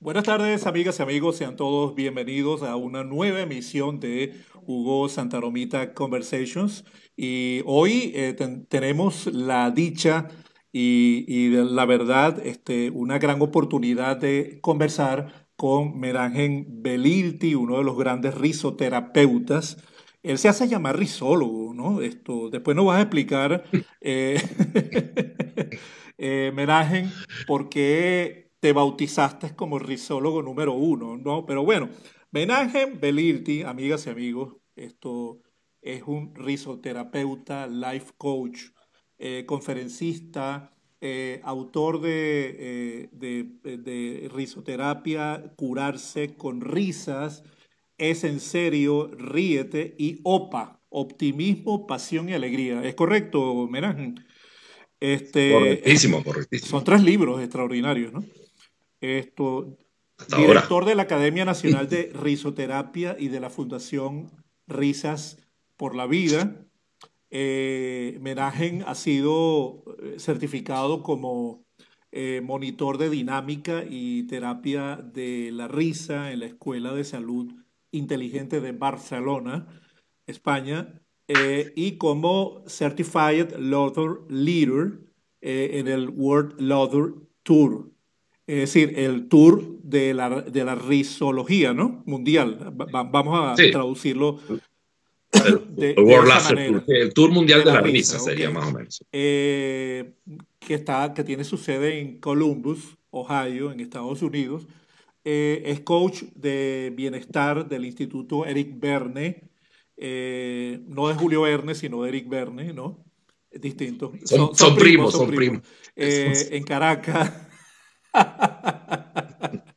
Buenas tardes, amigas y amigos. Sean todos bienvenidos a una nueva emisión de Hugo Santaromita Conversations. Y hoy eh, tenemos la dicha y, la verdad este, una gran oportunidad de conversar con Merangen Belilti, uno de los grandes risoterapeutas. Él se hace llamar risólogo, ¿no? Esto, después nos vas a explicar, eh, eh Merangen, por qué te bautizaste como rizólogo número uno, ¿no? Pero bueno, Menagen Belirti, amigas y amigos, esto es un rizoterapeuta, life coach, eh, conferencista, eh, autor de, eh, de, rizoterapia, curarse con risas, es en serio, ríete y OPA, optimismo, pasión y alegría. ¿Es correcto, Menagen? Este, correctísimo, correctísimo. Son tres libros extraordinarios, ¿no? director de la Academia Nacional de Risoterapia y de la Fundación Risas por la Vida. Eh, ha sido eh, certificado como eh, monitor de dinámica y terapia de la risa en la Escuela de Salud Inteligente de Barcelona, España, eh, y como Certified Laughter Leader en el World Laughter Tour es decir, el tour de la, de ¿no? mundial. vamos a traducirlo. el, Tour, Mundial de, la, Risa, sería más o menos. Eh, que, está, que tiene su sede en Columbus, Ohio, en Estados Unidos. Eh, es coach de bienestar del Instituto Eric Verne, eh, no de Julio Verne, sino de Eric Verne, ¿no? Distintos. Son, primos, son primos. en Caracas.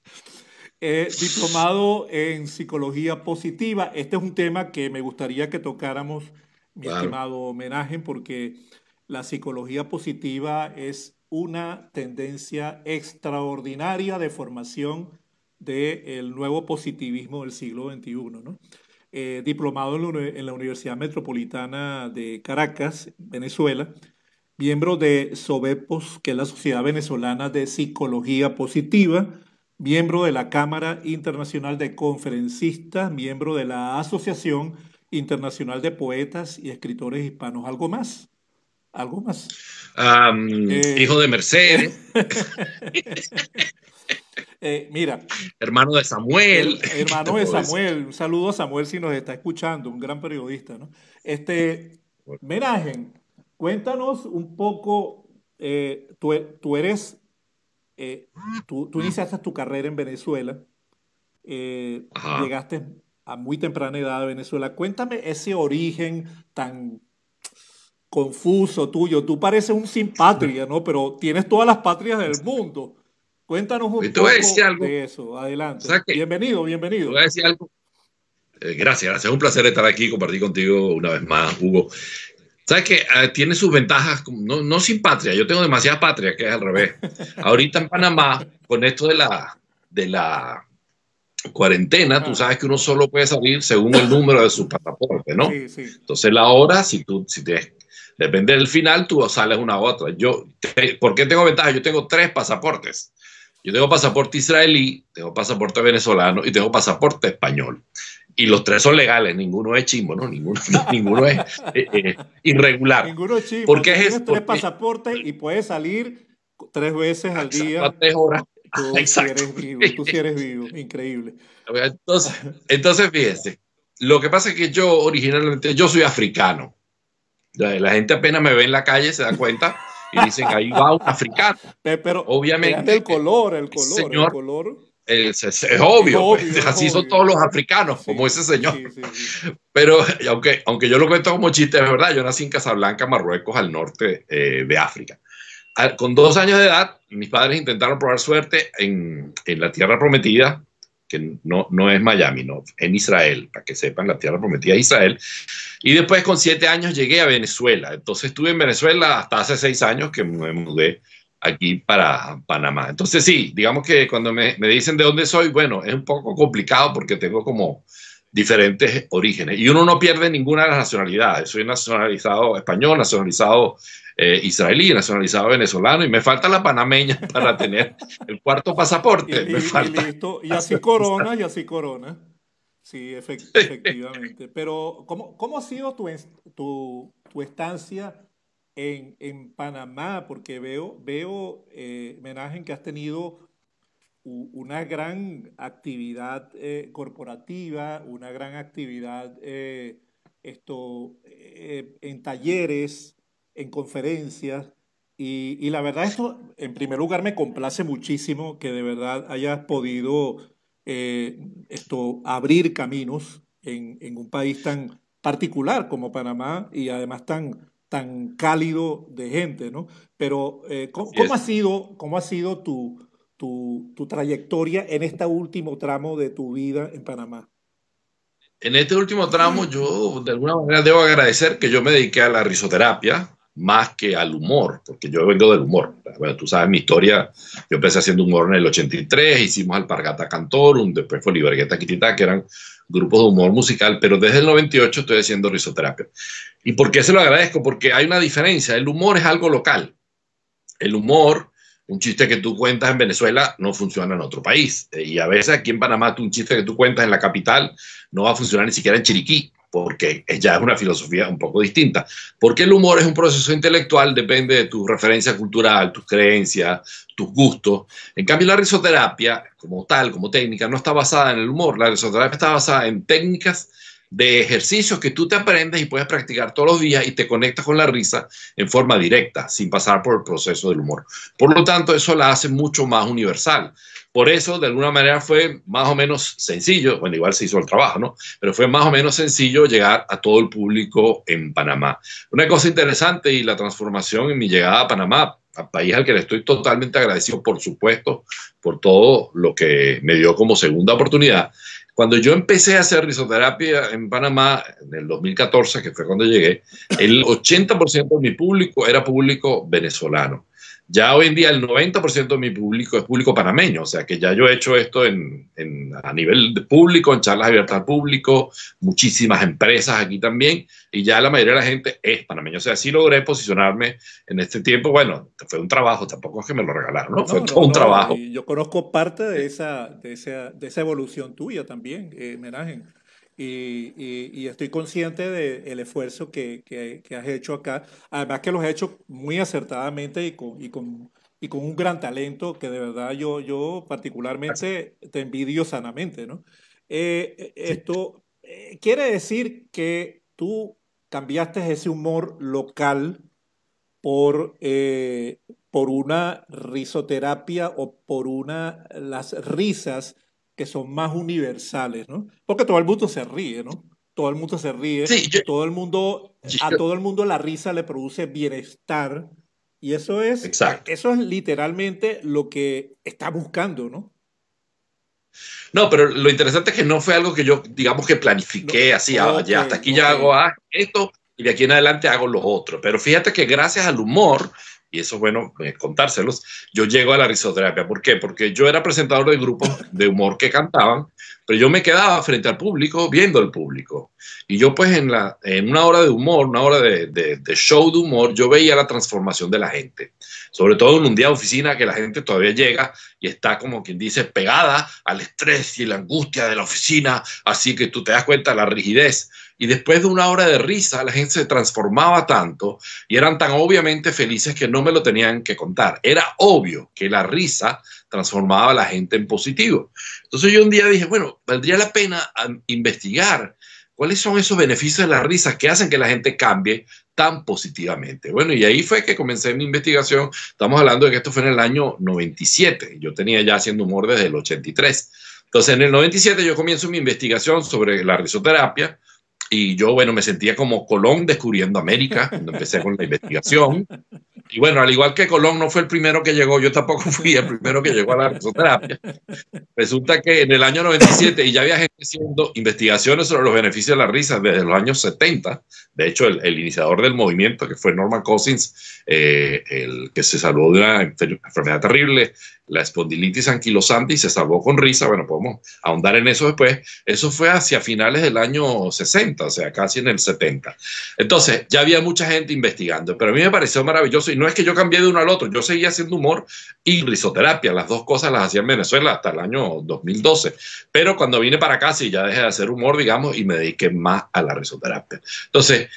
Eh, diplomado en psicología positiva. Este es un tema que me gustaría que tocáramos, mi estimado homenaje, porque la psicología positiva es una tendencia extraordinaria de formación del nuevo positivismo del siglo XXI. Eh, diplomado en la Universidad Metropolitana de Caracas, Venezuela, miembro de SOBEPOS, que es la Sociedad Venezolana de Psicología Positiva, miembro de la Cámara Internacional de Conferencistas, miembro de la Asociación Internacional de Poetas y Escritores Hispanos. ¿Algo más? ¿Algo más? Eh, hijo de Mercedes. Eh, mira. Hermano de Samuel. hermano de Samuel. Un saludo a Samuel si nos está escuchando, un gran periodista, ¿no? Este, Cuéntanos un poco, eh, e, tú, eres, eh, tú, iniciaste tu carrera en Venezuela, eh, llegaste a muy temprana edad a Venezuela. Cuéntame ese origen tan confuso tuyo. Tú pareces un sin patria, ¿no? Pero tienes todas las patrias del mundo. Cuéntanos un poco de eso. Adelante. Bienvenido, bienvenido. decir algo. gracias, gracias. Es un placer estar aquí, compartir contigo una vez más, Hugo. ¿Sabes que ah, Tiene sus ventajas, no, sin patria, yo tengo demasiada patria, que es al revés. Ahorita en Panamá, con esto de la, de la cuarentena, tú ah. sabes que uno solo puede salir según el número de su pasaporte, ¿no? Entonces la hora, si tú, si te, depende del final, tú sales una u otra. Yo, ¿Por qué tengo ventajas? Yo tengo tres pasaportes. Yo tengo pasaporte israelí, tengo pasaporte venezolano y tengo pasaporte español y los tres son legales, ninguno es chimbo, ¿no? Ninguno, es eh, eh, irregular. Ninguno es chimbo. Porque es tres pasaportes y puedes salir tres veces al día. Tres horas. Tú, Exacto. Si eres vivo, increíble. Entonces, entonces, lo que pasa es que yo originalmente, yo soy africano. La gente apenas me ve en la calle, se da cuenta y dicen, ahí va un africano. Pero, Obviamente, el color, el color, el color es, obvio, pues, así son todos los africanos, como ese señor. Pero aunque, aunque yo lo cuento como chiste, es verdad, yo nací en Casablanca, Marruecos, al norte eh, de África. con dos años de edad, mis padres intentaron probar suerte en, en la Tierra Prometida, que no, no es Miami, no, en Israel, para que sepan, la Tierra Prometida es Israel. Y después con siete años llegué a Venezuela. Entonces estuve en Venezuela hasta hace seis años que me mudé aquí para Panamá. Entonces sí, digamos que cuando me, dicen de dónde soy, bueno, es un poco complicado porque tengo como diferentes orígenes y uno no pierde ninguna de las nacionalidades. Soy nacionalizado español, nacionalizado eh, israelí, nacionalizado venezolano y me falta la panameña para tener el cuarto pasaporte. Y, me así corona, y así corona. Sí, efectivamente. Pero ¿cómo, ¿cómo, ha sido tu, tu estancia? en, Panamá, porque veo, veo eh, que has tenido una gran actividad eh, corporativa, una gran actividad eh, esto, eh, en talleres, en conferencias. Y, la verdad, esto, en primer lugar, me complace muchísimo que de verdad hayas podido esto, abrir caminos en, en, un país tan particular como Panamá y además tan, tan cálido de gente, ¿no? Pero, eh, ¿cómo, ha sido, cómo ha sido tu, tu, tu, trayectoria en este último tramo de tu vida en Panamá? En este último tramo yo de alguna manera debo agradecer que yo me dediqué a la risoterapia, más que al humor, porque yo vengo del humor. Bueno, tú sabes mi historia, yo empecé haciendo humor en el 83, hicimos Alpargata Cantorum, después fue Libergueta Quitita, que eran grupos de humor musical, pero desde el 98 estoy haciendo risoterapia. ¿Y por qué se lo agradezco? Porque hay una diferencia, el humor es algo local. El humor, un chiste que tú cuentas en Venezuela no funciona en otro país. Eh, y a veces aquí en Panamá, un chiste que tú cuentas en la capital no va a funcionar ni siquiera en Chiriquí porque ella es una filosofía un poco distinta. Porque el humor es un proceso intelectual, depende de tu referencia cultural, tus creencias, tus gustos. En cambio, la risoterapia, como tal, como técnica, no está basada en el humor. La risoterapia está basada en técnicas de ejercicios que tú te aprendes y puedes practicar todos los días y te conectas con la risa en forma directa, sin pasar por el proceso del humor. Por lo tanto, eso la hace mucho más universal. Por eso, de alguna manera, fue más o menos sencillo, bueno, igual se hizo el trabajo, ¿no? Pero fue más o menos sencillo llegar a todo el público en Panamá. Una cosa interesante y la transformación en mi llegada a Panamá, al país al que le estoy totalmente agradecido, por supuesto, por todo lo que me dio como segunda oportunidad. Cuando yo empecé a hacer risoterapia en Panamá en el 2014, que fue cuando llegué, el 80% de mi público era público venezolano. Ya hoy en día el 90% de mi público es público panameño, o sea que ya yo he hecho esto en, a nivel de público, en charlas abiertas al público, muchísimas empresas aquí también, y ya la mayoría de la gente es panameño. O sea, sí logré posicionarme en este tiempo. Bueno, fue un trabajo, tampoco es que me lo regalaron, fue todo un trabajo. Yo conozco parte de esa, de esa, de esa evolución tuya también, eh, y, estoy consciente del esfuerzo que, has hecho acá. Además que lo has hecho muy acertadamente y con, un gran talento que de verdad yo, particularmente te envidio sanamente. Eh, eh, esto eh, quiere decir que tú cambiaste ese humor local por, una risoterapia o por una, las risas que son más universales, ¿no? Porque todo el mundo se ríe, ¿no? Todo el mundo se ríe, todo el mundo, a todo el mundo la risa le produce bienestar y eso es, exacto. eso es literalmente lo que está buscando, ¿no? No, pero lo interesante es que no fue algo que yo, digamos que planifique así, ah, hasta aquí ya hago ah, esto y de aquí en adelante hago los otros. Pero fíjate que gracias al humor y eso es bueno eh, contárselos, yo llego a la risoterapia. ¿Por qué? Porque yo era presentador de grupo de humor que cantaban, pero yo me quedaba frente al público viendo al público. Y yo pues en, la, en una hora de humor, una hora de, de, show de humor, yo veía la transformación de la gente. Sobre todo en un día de oficina que la gente todavía llega y está como quien dice pegada al estrés y la angustia de la oficina, así que tú te das cuenta la rigidez y después de una hora de risa la gente se transformaba tanto y eran tan obviamente felices que no me lo tenían que contar. Era obvio que la risa transformaba a la gente en positivo. Entonces yo un día dije, bueno, valdría la pena investigar cuáles son esos beneficios de la risa que hacen que la gente cambie tan positivamente. Bueno, y ahí fue que comencé mi investigación. Estamos hablando de que esto fue en el año 97. Yo tenía ya haciendo humor desde el 83. Entonces, en el 97 yo comienzo mi investigación sobre la risoterapia y yo, bueno, me sentía como Colón descubriendo América, cuando empecé con la investigación. Y bueno, al igual que Colón no fue el primero que llegó, yo tampoco fui el primero que llegó a la risoterapia. Resulta que en el año 97, y ya había gente haciendo investigaciones sobre los beneficios de la risa desde los años 70, de hecho, el, iniciador del movimiento, que fue Norman Cousins, eh, el que se salvó de una enfermedad terrible, la espondilitis anquilosante, y se salvó con risa, bueno, podemos ahondar en eso después, eso fue hacia finales del año 60 o sea, casi en el 70. Entonces, ya había mucha gente investigando, pero a mí me pareció maravilloso y no es que yo cambié de uno al otro, yo seguía haciendo humor y risoterapia, las dos cosas las hacía en Venezuela hasta el año 2012, pero cuando vine para acá sí ya dejé de hacer humor, digamos, y me dediqué más a la risoterapia. Entonces,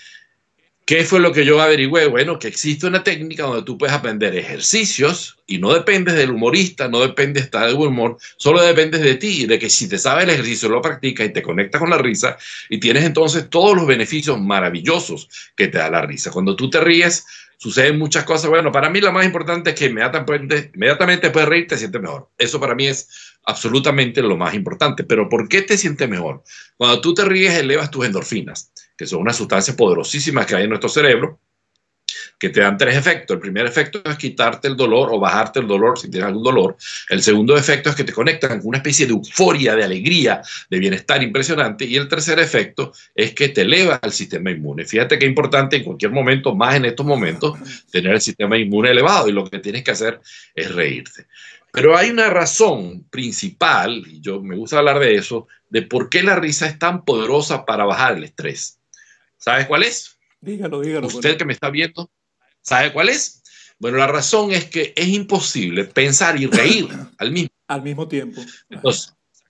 ¿Qué fue lo que yo averigüé? Bueno, que existe una técnica donde tú puedes aprender ejercicios y no dependes del humorista, no dependes de buen humor, solo dependes de ti y de que si te sabes el ejercicio, lo practicas y te conectas con la risa y tienes entonces todos los beneficios maravillosos que te da la risa. Cuando tú te ríes, suceden muchas cosas. Bueno, para mí la más importante es que inmediatamente, inmediatamente puedes reír, te sientes mejor. Eso para mí es absolutamente lo más importante. Pero ¿por qué te sientes mejor? Cuando tú te ríes, elevas tus endorfinas, que son unas sustancias poderosísimas que hay en nuestro cerebro, que te dan tres efectos. El primer efecto es quitarte el dolor o bajarte el dolor si tienes algún dolor. El segundo efecto es que te conectan con una especie de euforia, de alegría, de bienestar impresionante. Y el tercer efecto es que te eleva al sistema inmune. Fíjate qué importante en cualquier momento, más en estos momentos, tener el sistema inmune elevado. Y lo que tienes que hacer es reírte. Pero hay una razón principal, y yo me gusta hablar de eso, de por qué la risa es tan poderosa para bajar el estrés. ¿Sabes cuál es? Dígalo, dígalo. Usted que me está viendo, ¿sabe cuál es? Bueno, la razón es que es imposible pensar y reír al mismo, al mismo tiempo.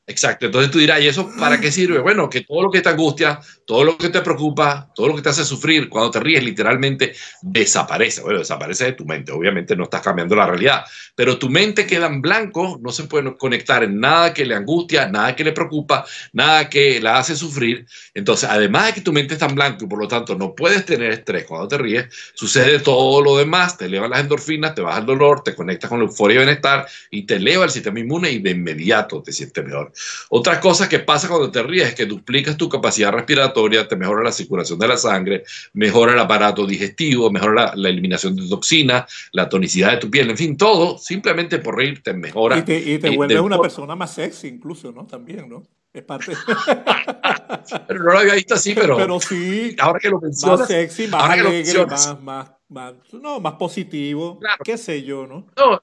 exacto. Entonces tú dirás, ¿y eso para qué sirve? Bueno, que todo lo que te angustia todo lo que te preocupa, todo lo que te hace sufrir, cuando te ríes, literalmente desaparece. Bueno, desaparece de tu mente. Obviamente no estás cambiando la realidad, pero tu mente queda en blanco, no se puede conectar en nada que le angustia, nada que le preocupa, nada que la hace sufrir. Entonces, además de que tu mente está en blanco y por lo tanto no puedes tener estrés cuando te ríes, sucede todo lo demás. Te elevan las endorfinas, te baja el dolor, te conectas con la euforia y bienestar y te eleva el sistema inmune y de inmediato te sientes mejor. Otra cosa que pasa cuando te ríes es que duplicas tu capacidad respiratoria te mejora la circulación de la sangre, mejora el aparato digestivo, mejora la, eliminación de toxinas, la tonicidad de tu piel, en fin, todo, simplemente por reír te mejora. Y te, y vuelve una persona más sexy incluso, ¿no? También, ¿no? Es parte. pero no lo había visto así, pero. Pero sí. Ahora que lo mencionas. Más sexy, más alegre, más, más, más, no, más positivo. Qué sé yo, ¿no? no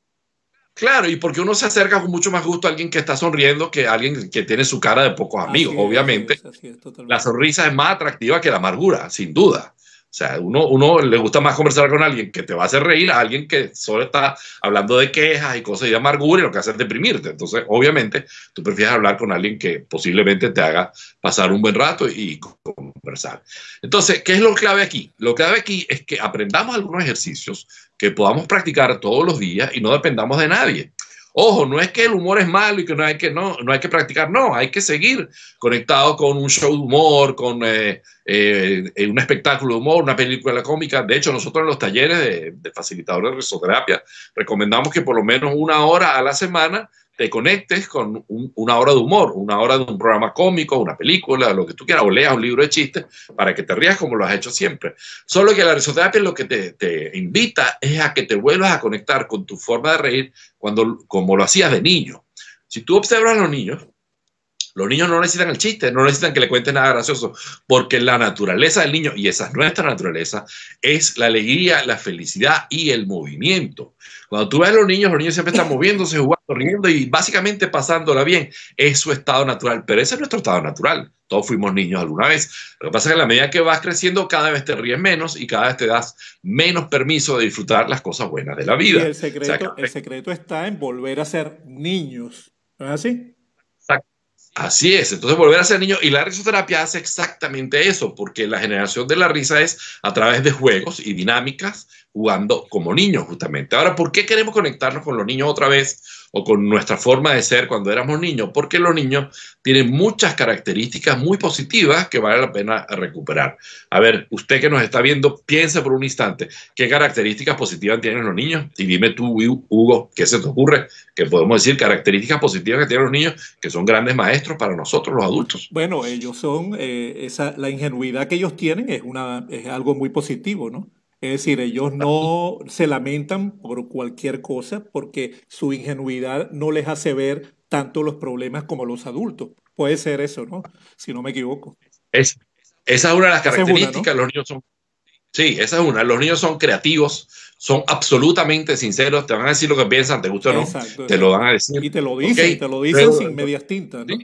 Claro, y porque uno se acerca con mucho más gusto a alguien que está sonriendo que a alguien que tiene su cara de pocos amigos, obviamente. la sonrisa es más atractiva que la amargura, sin duda. O sea, uno, uno le gusta más conversar con alguien que te va a hacer reír, a alguien que solo está hablando de quejas y cosas de amargura y lo que hace es deprimirte. Entonces, obviamente, tú prefieres hablar con alguien que posiblemente te haga pasar un buen rato y conversar. Entonces, ¿qué es lo clave aquí? Lo clave aquí es que aprendamos algunos ejercicios que podamos practicar todos los días y no dependamos de nadie. Ojo, no es que el humor es malo y que no hay que, no, hay que practicar, no, hay que seguir conectado con un show de humor, con eh, eh, un espectáculo de humor, una película cómica. De hecho, nosotros en los talleres de, de facilitadores de risoterapia recomendamos que por lo menos una hora a la semana te conectes con una hora de humor, una hora de un programa cómico, una película, lo que tú quieras, o leas un libro de chistes para que te rías como lo has hecho siempre. Solo que la risoterapia lo que te, invita es a que te vuelvas a conectar con tu forma de reír cuando, como lo hacías de niño. Si tú observas a los niños, los niños no necesitan el chiste, no necesitan que le cuentes nada gracioso, porque la naturaleza del niño, y esa es nuestra naturaleza, es la alegría, la felicidad y el movimiento. Cuando tú ves a los niños, los niños siempre están moviéndose, jugando riendo y básicamente pasándola bien. Es su estado natural, pero ese es nuestro estado natural. Todos fuimos niños alguna vez. Lo que pasa es que a la medida que vas creciendo, cada vez te ríes menos y cada vez te das menos permiso de disfrutar las cosas buenas de la vida. el secreto, está en volver a ser niños. ¿No es así? Así es, entonces volver a ser niños y la risoterapia hace exactamente eso, porque la generación de la risa es a través de juegos y dinámicas jugando como niños justamente. Ahora, ¿por qué queremos conectarnos con los niños otra vez? o con nuestra forma de ser cuando éramos niños, porque los niños tienen muchas características muy positivas que vale la pena recuperar. A ver, usted que nos está viendo, piense por un instante, ¿qué características positivas tienen los niños? Y dime tú, Hugo, ¿qué se te ocurre? Que podemos decir características positivas que tienen los niños, que son grandes maestros para nosotros los adultos. Bueno, ellos son, eh, esa, la ingenuidad que ellos tienen es, una, es algo muy positivo, ¿no? Es decir, ellos no se lamentan por cualquier cosa porque su ingenuidad no les hace ver tanto los problemas como los adultos. Puede ser eso, ¿no? Si no me equivoco. Es, esa es una de las características. Los niños son. Sí, esa es una. Los niños son creativos, son absolutamente sinceros, te van a decir lo que piensan, te gusta o no, te lo van a decir. Y te lo dicen, te lo dicen sin medias tintas, ¿no?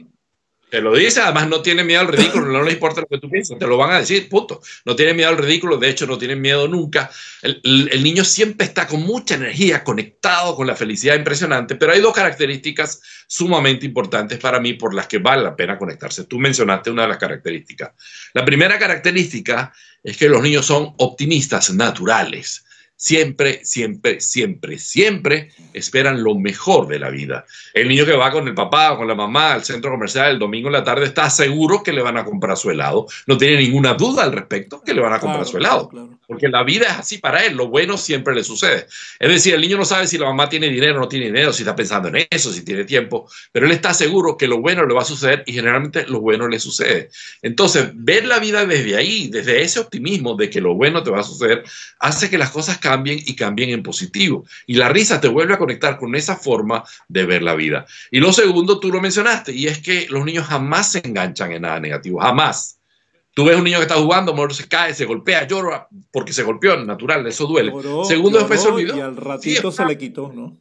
Te lo dice, además no tiene miedo al ridículo, no le importa lo que tú pienses, te lo van a decir, punto. No tiene miedo al ridículo, de hecho no tiene miedo nunca. el, niño siempre está con mucha energía, conectado con la felicidad impresionante, pero hay dos características sumamente importantes para mí por las que vale la pena conectarse. Tú mencionaste una de las características. La primera característica es que los niños son optimistas naturales siempre, siempre, siempre, siempre esperan lo mejor de la vida. El niño que va con el papá o con la mamá al centro comercial el domingo en la tarde está seguro que le van a comprar su helado. No tiene ninguna duda al respecto que le van a comprar su helado. Porque la vida es así para él. Lo bueno siempre le sucede. Es decir, el niño no sabe si la mamá tiene dinero o no tiene dinero, si está pensando en eso, si tiene tiempo, pero él está seguro que lo bueno le va a suceder y generalmente lo bueno le sucede. Entonces, ver la vida desde ahí, desde ese optimismo de que lo bueno te va a suceder, hace que las cosas cambien cambien y cambien en positivo. Y la risa te vuelve a conectar con esa forma de ver la vida. Y lo segundo, tú lo mencionaste, y es que los niños jamás se enganchan en nada negativo, jamás. Tú ves un niño que está jugando, amor, se cae, se golpea, llora, porque se golpeó, natural, eso duele. segundo, después se olvidó. Y al ratito se le quitó, ¿no?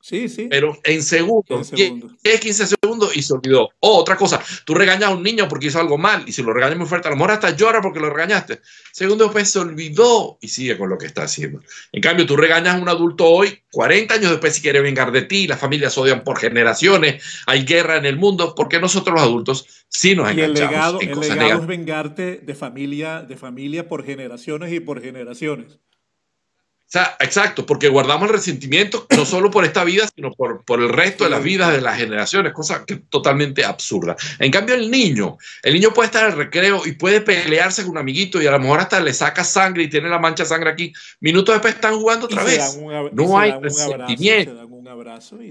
Sí, sí. Pero en segundos. Segundo. 15 segundos y se olvidó. O oh, otra cosa, tú regañas a un niño porque hizo algo mal y si lo regañas muy fuerte, a lo mejor hasta llora porque lo regañaste. Segundo después se olvidó y sigue con lo que está haciendo. En cambio, tú regañas a un adulto hoy, 40 años después si quiere vengar de ti, las familias odian por generaciones, hay guerra en el mundo, porque nosotros los adultos sí nos enganchamos. Y el legado, el legado es vengarte de familia, de familia por generaciones y por generaciones sea, exacto, porque guardamos el resentimiento no solo por esta vida, sino por, por el resto de las vidas de las generaciones, cosa que es totalmente absurda. En cambio, el niño, el niño puede estar al recreo y puede pelearse con un amiguito y a lo mejor hasta le saca sangre y tiene la mancha de sangre aquí. Minutos después están jugando otra vez. no hay resentimiento.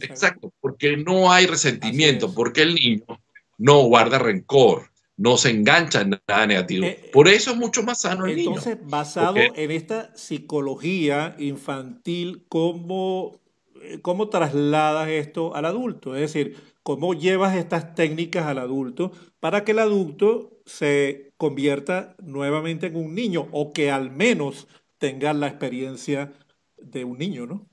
exacto, porque no hay resentimiento, porque el niño no guarda rencor no se engancha en nada negativo. Eh, Por eso es mucho más sano el niño. Entonces, basado en esta psicología infantil, ¿cómo, eh, ¿cómo trasladas esto al adulto? Es decir, ¿cómo llevas estas técnicas al adulto para que el adulto se convierta nuevamente en un niño o que al menos tenga la experiencia de un niño, ¿no?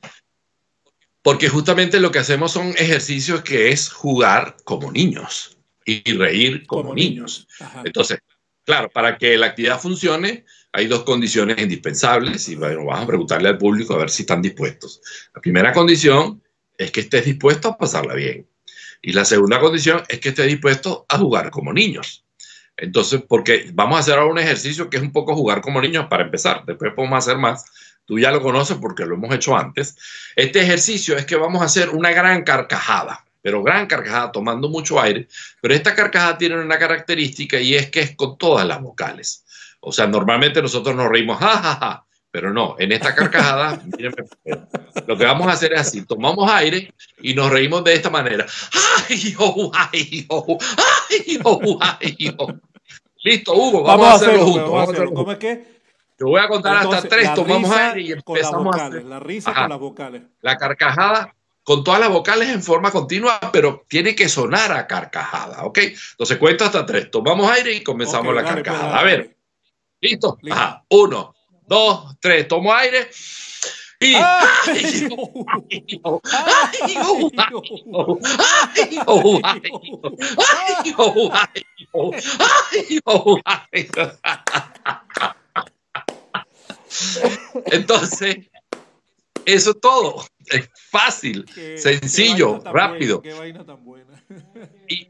Porque justamente lo que hacemos son ejercicios que es jugar como niños y reír como, niños. Entonces, claro, para que la actividad funcione, hay dos condiciones indispensables y bueno, vas a preguntarle al público a ver si están dispuestos. La primera condición es que estés dispuesto a pasarla bien. Y la segunda condición es que estés dispuesto a jugar como niños. Entonces, porque vamos a hacer ahora un ejercicio que es un poco jugar como niños para empezar. Después podemos hacer más. Tú ya lo conoces porque lo hemos hecho antes. Este ejercicio es que vamos a hacer una gran carcajada pero gran carcajada tomando mucho aire, pero esta carcajada tiene una característica y es que es con todas las vocales. O sea, normalmente nosotros nos reímos, ja, ja, ja, pero no, en esta carcajada, lo que vamos a hacer es así, tomamos aire y nos reímos de esta manera. ¡Ay, oh, ay, oh, ay, oh, ay, oh! Listo, Hugo, vamos, a hacerlo, juntos. ¿Cómo es que? Yo voy a contar hasta tres, tomamos aire y empezamos a hacer... La risa con las vocales. La carcajada con todas las vocales en forma continua, pero tiene que sonar a carcajada, ¿ok? Entonces cuento hasta tres, tomamos aire y comenzamos la pues, carcajada. a ver, ¿listo? uno, dos, tres, tomo aire. Y, ah. ay, Entonces, eso es todo es fácil, sencillo, rápido.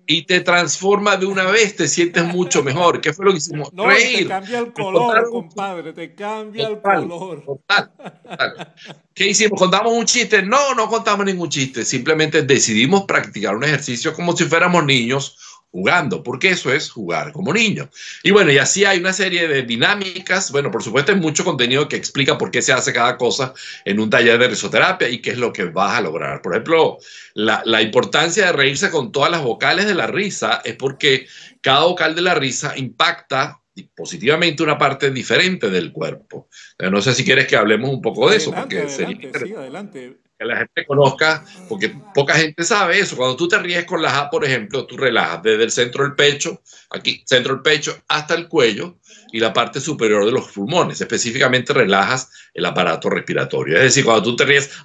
Y, te transforma de una vez, te sientes mucho mejor. ¿Qué fue lo que hicimos? Te cambia el color, compadre, te cambia el color. total. ¿Qué hicimos? ¿Contamos un chiste? No, no contamos ningún chiste. Simplemente decidimos practicar un ejercicio como si fuéramos niños jugando, porque eso es jugar como niño. Y bueno, y así hay una serie de dinámicas, bueno, por supuesto hay mucho contenido que explica por qué se hace cada cosa en un taller de risoterapia y qué es lo que vas a lograr. Por ejemplo, la, importancia de reírse con todas las vocales de la risa es porque cada vocal de la risa impacta positivamente una parte diferente del cuerpo. No sé si quieres que hablemos un poco de eso. Porque adelante, adelante que la gente conozca, porque poca gente sabe eso. Cuando tú te ríes con la A, por ejemplo, tú relajas desde el centro del pecho, aquí, centro del pecho, hasta el cuello y la parte superior de los pulmones. Específicamente relajas el aparato respiratorio. Es decir, cuando tú te ríes...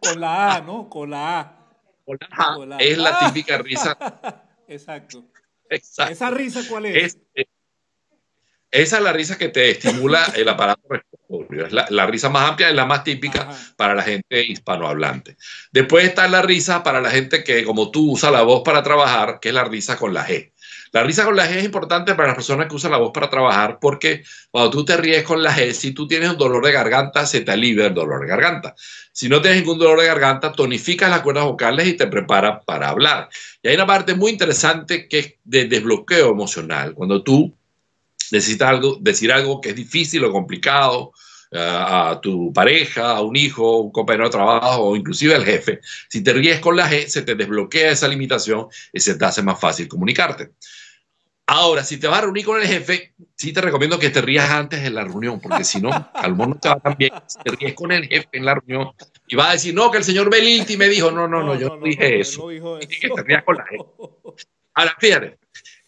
con la A, ¿no? Con la A. Con la A. Es la típica risa. Exacto. Exacto. ¿Esa risa cuál es? es este, esa es la risa que te estimula el aparato respiratorio. Es la, risa más amplia, es la más típica para la gente hispanohablante. Después está la risa para la gente que, como tú, usa la voz para trabajar, que es la risa con la G. La risa con la G es importante para las personas que usan la voz para trabajar porque cuando tú te ríes con la G, si tú tienes un dolor de garganta, se te alivia el dolor de garganta. Si no tienes ningún dolor de garganta, tonificas las cuerdas vocales y te preparas para hablar. Y hay una parte muy interesante que es de desbloqueo emocional. Cuando tú necesitas algo, decir algo que es difícil o complicado eh, a tu pareja, a un hijo, un compañero de trabajo o inclusive al jefe. Si te ríes con la G, se te desbloquea esa limitación y se te hace más fácil comunicarte. Ahora, si te vas a reunir con el jefe, sí te recomiendo que te rías antes de la reunión, porque si no, al lo no te va tan bien. Si te ríes con el jefe en la reunión y vas a decir, no, que el señor Belinti me dijo, no, no, no, yo no, dije eso. Y que te rías con la gente. Ahora, fíjate,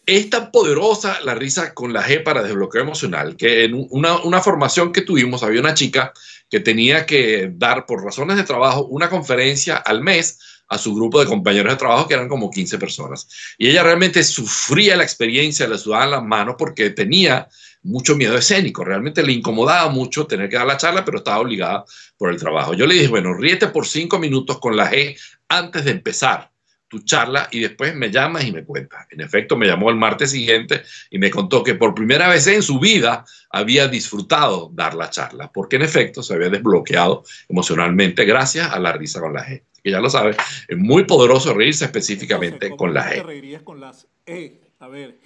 es tan poderosa la risa con la G para desbloqueo emocional que en una, formación que tuvimos había una chica que tenía que dar por razones de trabajo una conferencia al mes a su grupo de compañeros de trabajo que eran como 15 personas. Y ella realmente sufría la experiencia, le sudaban las manos porque tenía mucho miedo escénico, realmente le incomodaba mucho tener que dar la charla, pero estaba obligada por el trabajo. Yo le dije, bueno, ríete por cinco minutos con la G antes de empezar tu charla y después me llamas y me cuentas. En efecto, me llamó el martes siguiente y me contó que por primera vez en su vida había disfrutado dar la charla, porque en efecto se había desbloqueado emocionalmente gracias a la risa con la gente. Que ya lo sabes, es muy poderoso reírse específicamente con la gente. con e? A ver.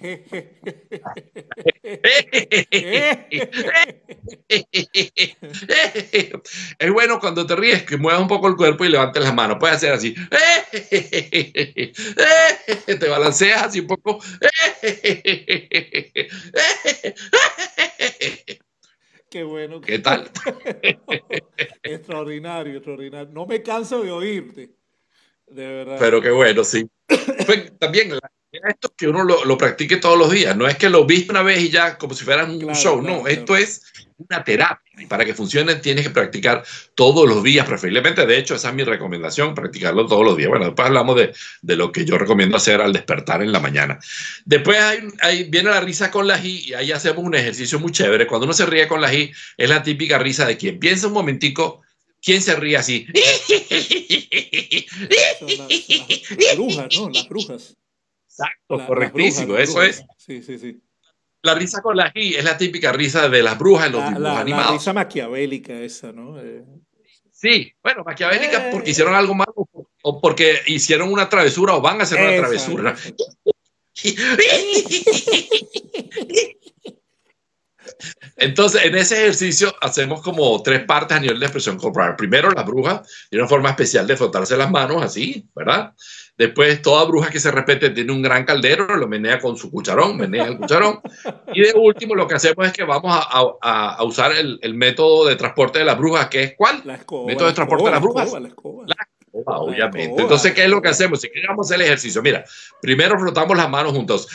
es bueno cuando te ríes que muevas un poco el cuerpo y levantes las manos. Puedes hacer así. Te balanceas así un poco. Qué bueno. ¿Qué tal? extraordinario, extraordinario. No me canso de oírte. De verdad. Pero qué bueno, sí. También la, esto que uno lo, practique todos los días. No es que lo viste una vez y ya como si fuera un show. no, esto es una terapia. Y para que funcione tienes que practicar todos los días, preferiblemente. De hecho, esa es mi recomendación, practicarlo todos los días. Bueno, después hablamos de, lo que yo recomiendo hacer al despertar en la mañana. Después viene la risa con la I y ahí hacemos un ejercicio muy chévere. Cuando uno se ríe con la y es la típica risa de quien piensa un momentico. ¿Quién se ríe así? Las ¿no? Las brujas. Exacto, correctísimo, eso es. Sí, sí, sí. La risa con la G es la típica risa de las brujas en los dibujos la, animados. La risa maquiavélica esa, ¿no? Eh. Sí, bueno, maquiavélica eh. porque hicieron algo malo o porque hicieron una travesura o van a hacer una travesura. Entonces, en ese ejercicio hacemos como tres partes a nivel de expresión corporal. Primero, las brujas, de una forma especial de frotarse las manos, así, ¿verdad? Después, toda bruja que se respete tiene un gran caldero, lo menea con su cucharón, menea el cucharón. Y de último, lo que hacemos es que vamos a, usar el, método de transporte de las brujas, que es cuál? La escoba, método de transporte de las brujas. La escoba, la escoba obviamente. Entonces, ¿qué es lo que hacemos? Si queremos el ejercicio, mira, primero frotamos las manos juntos.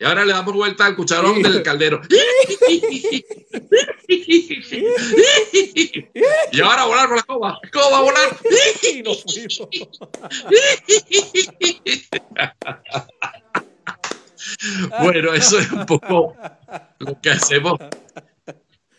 Y ahora le damos vuelta al cucharón del caldero. y ahora a volar con la cova volar! y nos fuimos. bueno, eso es un poco lo que hacemos.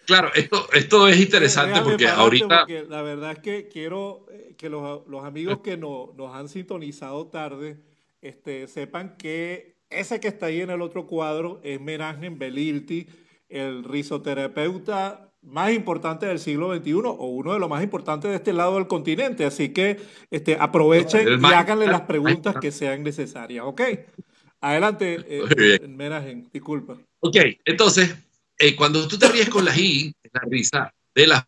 Claro, esto, es interesante porque ahorita... la verdad es que quiero eh, que los, amigos que no, nos han sintonizado tarde este, sepan que ese que está ahí en el otro cuadro es en Belirti el risoterapeuta más importante del siglo XXI o uno de los más importantes de este lado del continente. Así que este, aprovechen y háganle las preguntas que sean necesarias. Ok, adelante, eh, disculpa. Ok, entonces, eh, cuando tú te ríes con la I, la risa de las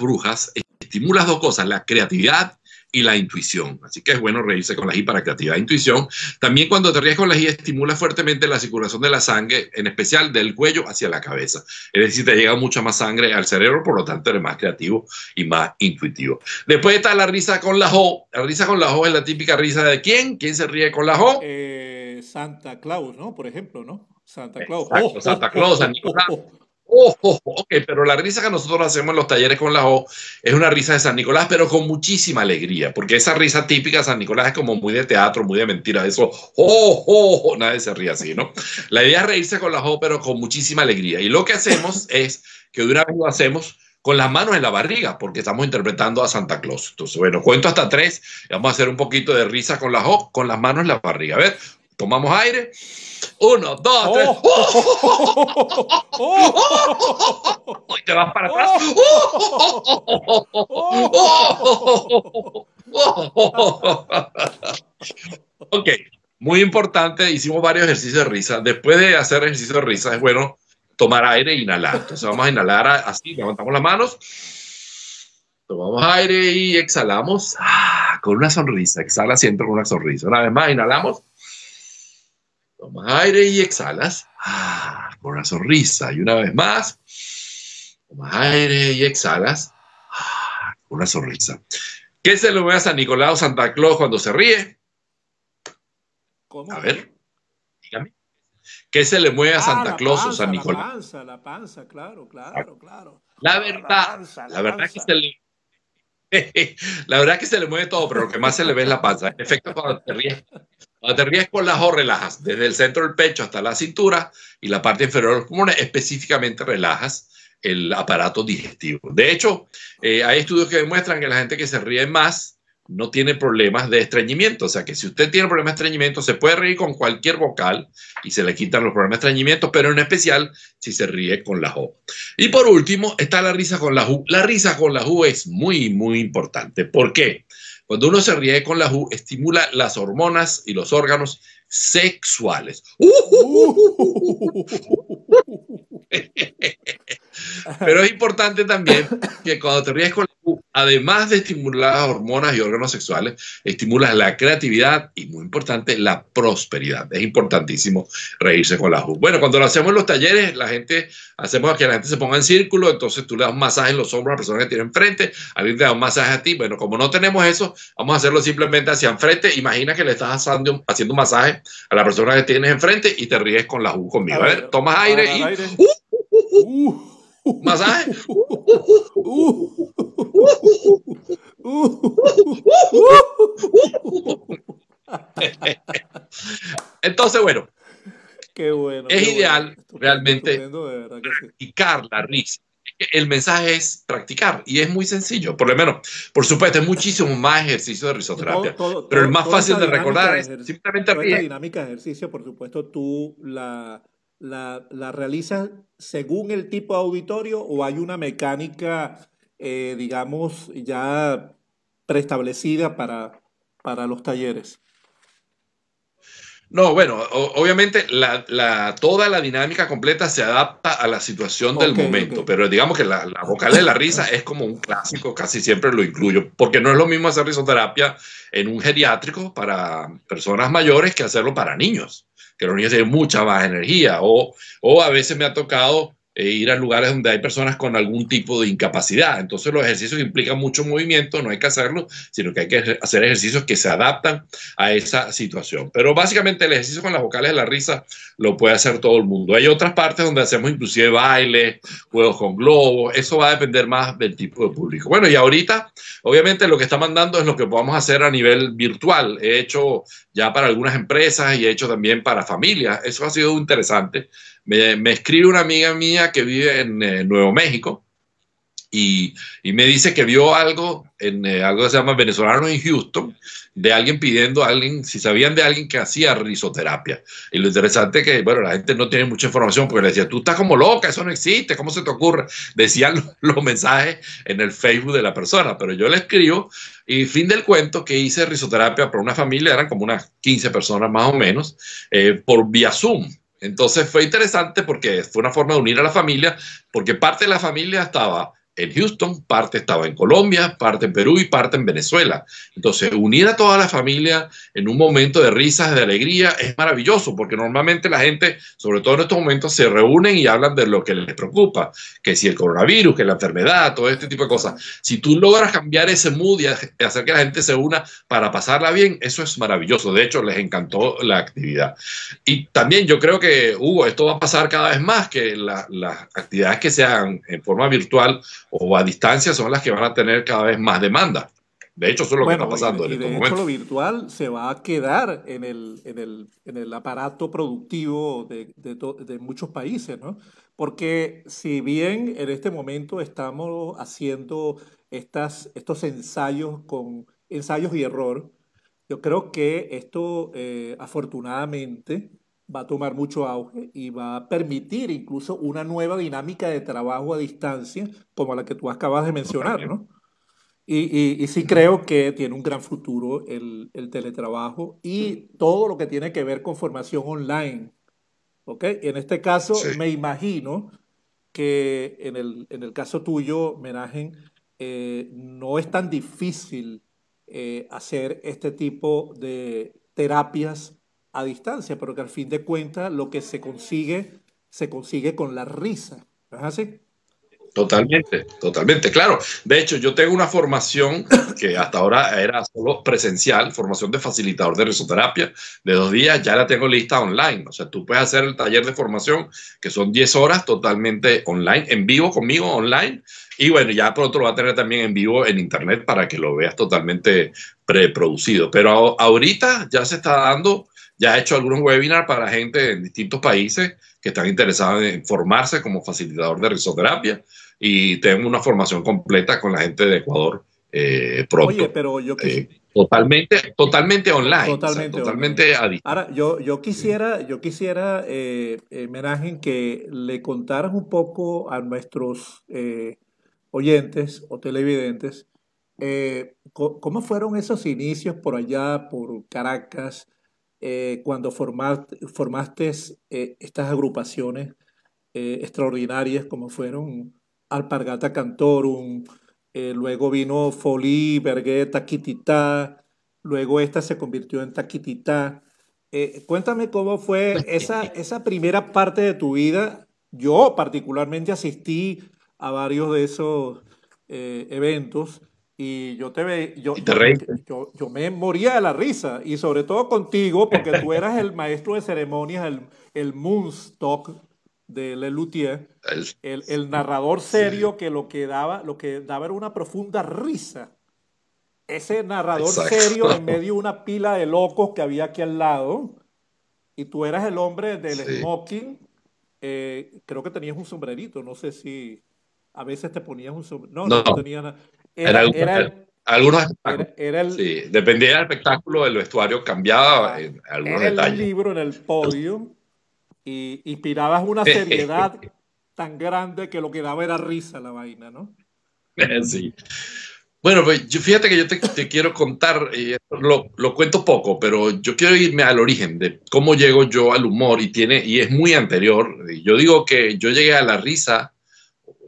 brujas, estimulas dos cosas, la creatividad y la intuición. Así que es bueno reírse con la I para creatividad e intuición. También cuando te ríes con la I estimula fuertemente la circulación de la sangre, en especial del cuello hacia la cabeza. Es decir, te llega mucha más sangre al cerebro, por lo tanto eres más creativo y más intuitivo. Después está la risa con la O. La risa con la O es la típica risa de quién? ¿Quién se ríe con la O? Eh, Santa Claus, ¿no? Por ejemplo, ¿no? Santa Claus. Exacto, Santa oh, oh, Claus, oh, Oh, oh, oh, ok, pero la risa que nosotros hacemos en los talleres con la O es una risa de San Nicolás, pero con muchísima alegría, porque esa risa típica de San Nicolás es como muy de teatro, muy de mentira, eso, oh, oh, oh, nadie se ríe así, ¿no? La idea es reírse con la O, pero con muchísima alegría. Y lo que hacemos es que de una vez lo hacemos con las manos en la barriga, porque estamos interpretando a Santa Claus. Entonces, bueno, cuento hasta tres, vamos a hacer un poquito de risa con la O, con las manos en la barriga. A ver, Tomamos aire. Uno, dos, oh. tres. Y te vas para atrás. Oh. ok, muy importante. Hicimos varios ejercicios de risa. Después de hacer ejercicios de risa, es bueno tomar aire e inhalar. Entonces vamos a inhalar así, levantamos las manos. Tomamos aire y exhalamos ah, con una sonrisa. Exhala siempre con una sonrisa. Una vez más, inhalamos. Tomas aire y exhalas. Ah, con una sonrisa. Y una vez más. Tomas aire y exhalas. Ah, con una sonrisa. ¿Qué se le mueve a San Nicolás o Santa Claus cuando se ríe? A ver, dígame. ¿Qué se le mueve a ah, Santa Claus o San Nicolás? La panza, la panza, claro, claro, ah, claro. La verdad, la, verdad que se le la verdad que se le mueve todo, pero lo que más se le ve es la panza. En efecto, cuando se ríe... Cuando te ríes con las O, relajas desde el centro del pecho hasta la cintura y la parte inferior de los específicamente relajas el aparato digestivo. De hecho, eh, hay estudios que demuestran que la gente que se ríe más no tiene problemas de estreñimiento. O sea que si usted tiene problemas de estreñimiento, se puede reír con cualquier vocal y se le quitan los problemas de estreñimiento, pero en especial si se ríe con la O. Y por último, está la risa con la U. La risa con la U es muy, muy importante. ¿Por qué? Cuando uno se ríe con la U, estimula las hormonas y los órganos sexuales. ¡Uh! Pero es importante también que cuando te ríes con la además de estimular las hormonas y órganos sexuales, estimulas la creatividad y, muy importante, la prosperidad. Es importantísimo reírse con la U. Bueno, cuando lo hacemos en los talleres, la gente, hacemos que la gente se ponga en círculo, entonces tú le das un masaje en los hombros a la persona que tiene enfrente, alguien te da un masaje a ti. Bueno, como no tenemos eso, vamos a hacerlo simplemente hacia enfrente. Imagina que le estás haciendo, haciendo un masaje a la persona que tienes enfrente y te ríes con la U conmigo. A ver, tomas aire y... uh, uh, uh, uh! Masaje. Entonces, bueno. Es ideal realmente practicar la risa. El mensaje es practicar y es muy sencillo, por lo menos, por supuesto, es muchísimo más ejercicio de risoterapia, pero el más fácil de recordar es simplemente La dinámica de ejercicio, por supuesto, tú la, la, la según el tipo de auditorio o hay una mecánica, eh, digamos, ya preestablecida para, los talleres? No, bueno, obviamente toda la dinámica completa se adapta a la situación del momento, pero digamos que la, la vocal de la risa es como un clásico, casi siempre lo incluyo, porque no es lo mismo hacer risoterapia en un geriátrico para personas mayores que hacerlo para niños que los niños tienen mucha más energía. O, o a veces me ha tocado e ir a lugares donde hay personas con algún tipo de incapacidad. Entonces los ejercicios implican mucho movimiento, no hay que hacerlo, sino que hay que hacer ejercicios que se adaptan a esa situación. Pero básicamente el ejercicio con las vocales de la risa lo puede hacer todo el mundo. Hay otras partes donde hacemos inclusive baile, juegos con globos, eso va a depender más del tipo de público. Bueno, y ahorita obviamente lo que está mandando es lo que podamos hacer a nivel virtual. He hecho ya para algunas empresas y he hecho también para familias. Eso ha sido interesante me, escribe una amiga mía que vive en eh, Nuevo México y, me dice que vio algo, en eh, algo que se llama venezolano en Houston, de alguien pidiendo a alguien, si sabían de alguien que hacía risoterapia. Y lo interesante es que, bueno, la gente no tiene mucha información porque le decía, tú estás como loca, eso no existe, ¿cómo se te ocurre? Decían los, mensajes en el Facebook de la persona, pero yo le escribo y fin del cuento que hice risoterapia para una familia, eran como unas 15 personas más o menos, eh, por vía Zoom. Entonces fue interesante porque fue una forma de unir a la familia, porque parte de la familia estaba en Houston, parte estaba en Colombia, parte en Perú y parte en Venezuela. Entonces, unir a toda la familia en un momento de risas, de alegría, es maravilloso, porque normalmente la gente, sobre todo en estos momentos, se reúnen y hablan de lo que les preocupa, que si el coronavirus, que la enfermedad, todo este tipo de cosas. Si tú logras cambiar ese mood y hacer que la gente se una para pasarla bien, eso es maravilloso. De hecho, les encantó la actividad. Y también yo creo que, Hugo, esto va a pasar cada vez más, que las actividades que se hagan en forma virtual, o a distancia son las que van a tener cada vez más demanda. De hecho, eso es lo que está pasando el en y de este hecho, lo virtual se va a quedar en el, en el, en el aparato productivo de, de, muchos países, ¿no? Porque si bien en este momento estamos haciendo estas, estos ensayos con ensayos y error, yo creo que esto, eh, afortunadamente, va a tomar mucho auge y va a permitir incluso una nueva dinámica de trabajo a distancia como la que tú acabas de mencionar, ¿no? Y, sí creo que tiene un gran futuro el, teletrabajo y todo lo que tiene que ver con formación online. ¿Ok? En este caso, me imagino que en el, en el caso tuyo, Menagen, eh, no es tan difícil eh, hacer este tipo de terapias a distancia, pero que al fin de cuentas lo que se consigue, se consigue con la risa. es así? Totalmente, totalmente, claro. De hecho, yo tengo una formación que hasta ahora era solo presencial, formación de facilitador de risoterapia, de dos días, ya la tengo lista online. O sea, tú puedes hacer el taller de formación, que son 10 horas totalmente online, en vivo conmigo, online. Y bueno, ya pronto lo va a tener también en vivo en internet para que lo veas totalmente preproducido. Pero ahorita ya se está dando ya he hecho algunos webinars para gente en distintos países que están interesados en formarse como facilitador de risoterapia y tengo una formación completa con la gente de Ecuador eh, pero yo eh, totalmente, totalmente online. Totalmente, Ahora, yo, yo quisiera, yo quisiera eh, eh que le contaras un poco a nuestros eh, oyentes o televidentes cómo fueron esos inicios por allá, por Caracas, eh, cuando formaste, eh, estas agrupaciones eh, extraordinarias como fueron Alpargata Cantorum, luego vino Folí, Berguet, Taquititá, luego esta se convirtió en Taquititá. cuéntame cómo fue pues esa primera parte de tu vida. Yo particularmente asistí a varios de esos eventos. Y yo te ve, yo, yo, me moría de la risa, y sobre todo contigo, porque tú eras el maestro de ceremonias, el, el Moonstock de Le el, el, narrador serio que lo que daba, lo que daba era una profunda risa. Ese narrador serio en medio de una pila de locos que había aquí al lado, y tú eras el hombre del smoking, eh, creo que tenías un sombrerito, no sé si a veces te ponías un sombrero. No, no, no tenía nada. Era, algunos sí, dependía del espectáculo, el vestuario cambiaba ah, en algunos el libro en el podio y inspirabas una seriedad tan grande que lo que daba era risa la vaina, ¿no? Sí. Bueno, pues fíjate que yo te, quiero contar, lo, cuento poco, pero yo quiero irme al origen de cómo llego yo al humor y, tiene, y es muy anterior. Yo digo que yo llegué a la risa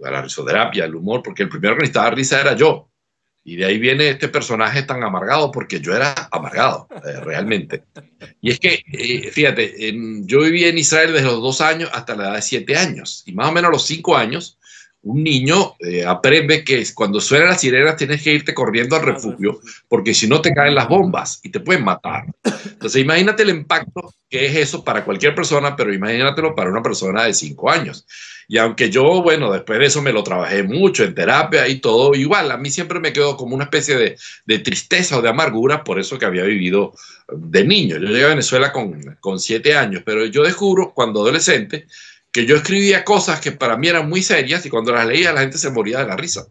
a la risoterapia, el humor, porque el primero que necesitaba risa era yo. Y de ahí viene este personaje tan amargado, porque yo era amargado, eh, realmente. Y es que, eh, fíjate, yo viví en Israel desde los dos años hasta la edad de siete años, y más o menos los cinco años un niño eh, aprende que cuando suenan las sirenas tienes que irte corriendo al ah, refugio, porque si no te caen las bombas y te pueden matar. Entonces imagínate el impacto que es eso para cualquier persona, pero imagínatelo para una persona de cinco años. Y aunque yo, bueno, después de eso me lo trabajé mucho en terapia y todo, igual a mí siempre me quedó como una especie de, tristeza o de amargura por eso que había vivido de niño. Yo llegué a Venezuela con siete años, pero yo descubro cuando adolescente que yo escribía cosas que para mí eran muy serias y cuando las leía la gente se moría de la risa.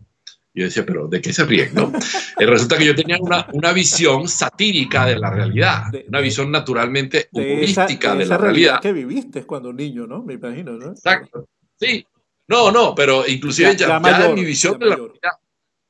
Yo decía, pero ¿de qué se ríen? No? Eh, resulta que yo tenía una, visión satírica de la realidad, una visión naturalmente de humorística de, la realidad. que viviste cuando niño, ¿no? Me imagino, ¿no? Exacto. Sí. No, no, pero inclusive ya, mi visión de la realidad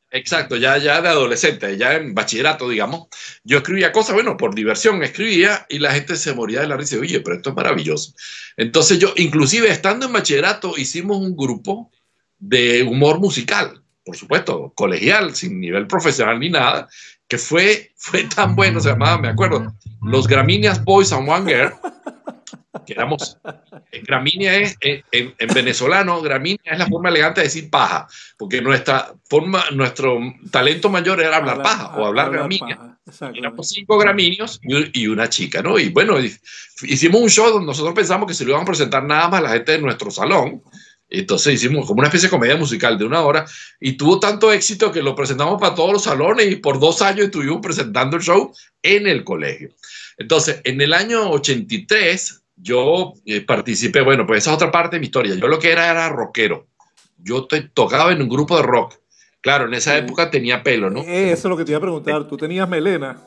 Exacto, ya, ya de adolescente, ya en bachillerato, digamos. Yo escribía cosas, bueno, por diversión escribía y la gente se moría de la risa. Oye, pero esto es maravilloso. Entonces yo, inclusive estando en bachillerato, hicimos un grupo de humor musical, por supuesto, colegial, sin nivel profesional ni nada, que fue, fue tan bueno, se llamaba, me acuerdo, Los Graminias Boys and One Girl. Quedamos. Eh, es, eh, en, venezolano, Graminia es la forma elegante de decir paja, porque nuestra forma, nuestro talento mayor era hablar, paja o hablar, graminia. Éramos cinco graminios y, una chica, ¿no? Y bueno, hicimos un show donde nosotros pensamos que se lo iban a presentar nada más a la gente de nuestro salón. Entonces hicimos como una especie de comedia musical de una hora y tuvo tanto éxito que lo presentamos para todos los salones y por dos años estuvimos presentando el show en el colegio. Entonces, en el año 83, yo eh, participé, bueno, pues esa es otra parte de mi historia. Yo lo que era era rockero. Yo tocaba en un grupo de rock. Claro, en esa época tenía pelo, ¿no? Eh, eso es lo que te iba a preguntar. ¿Tú tenías melena?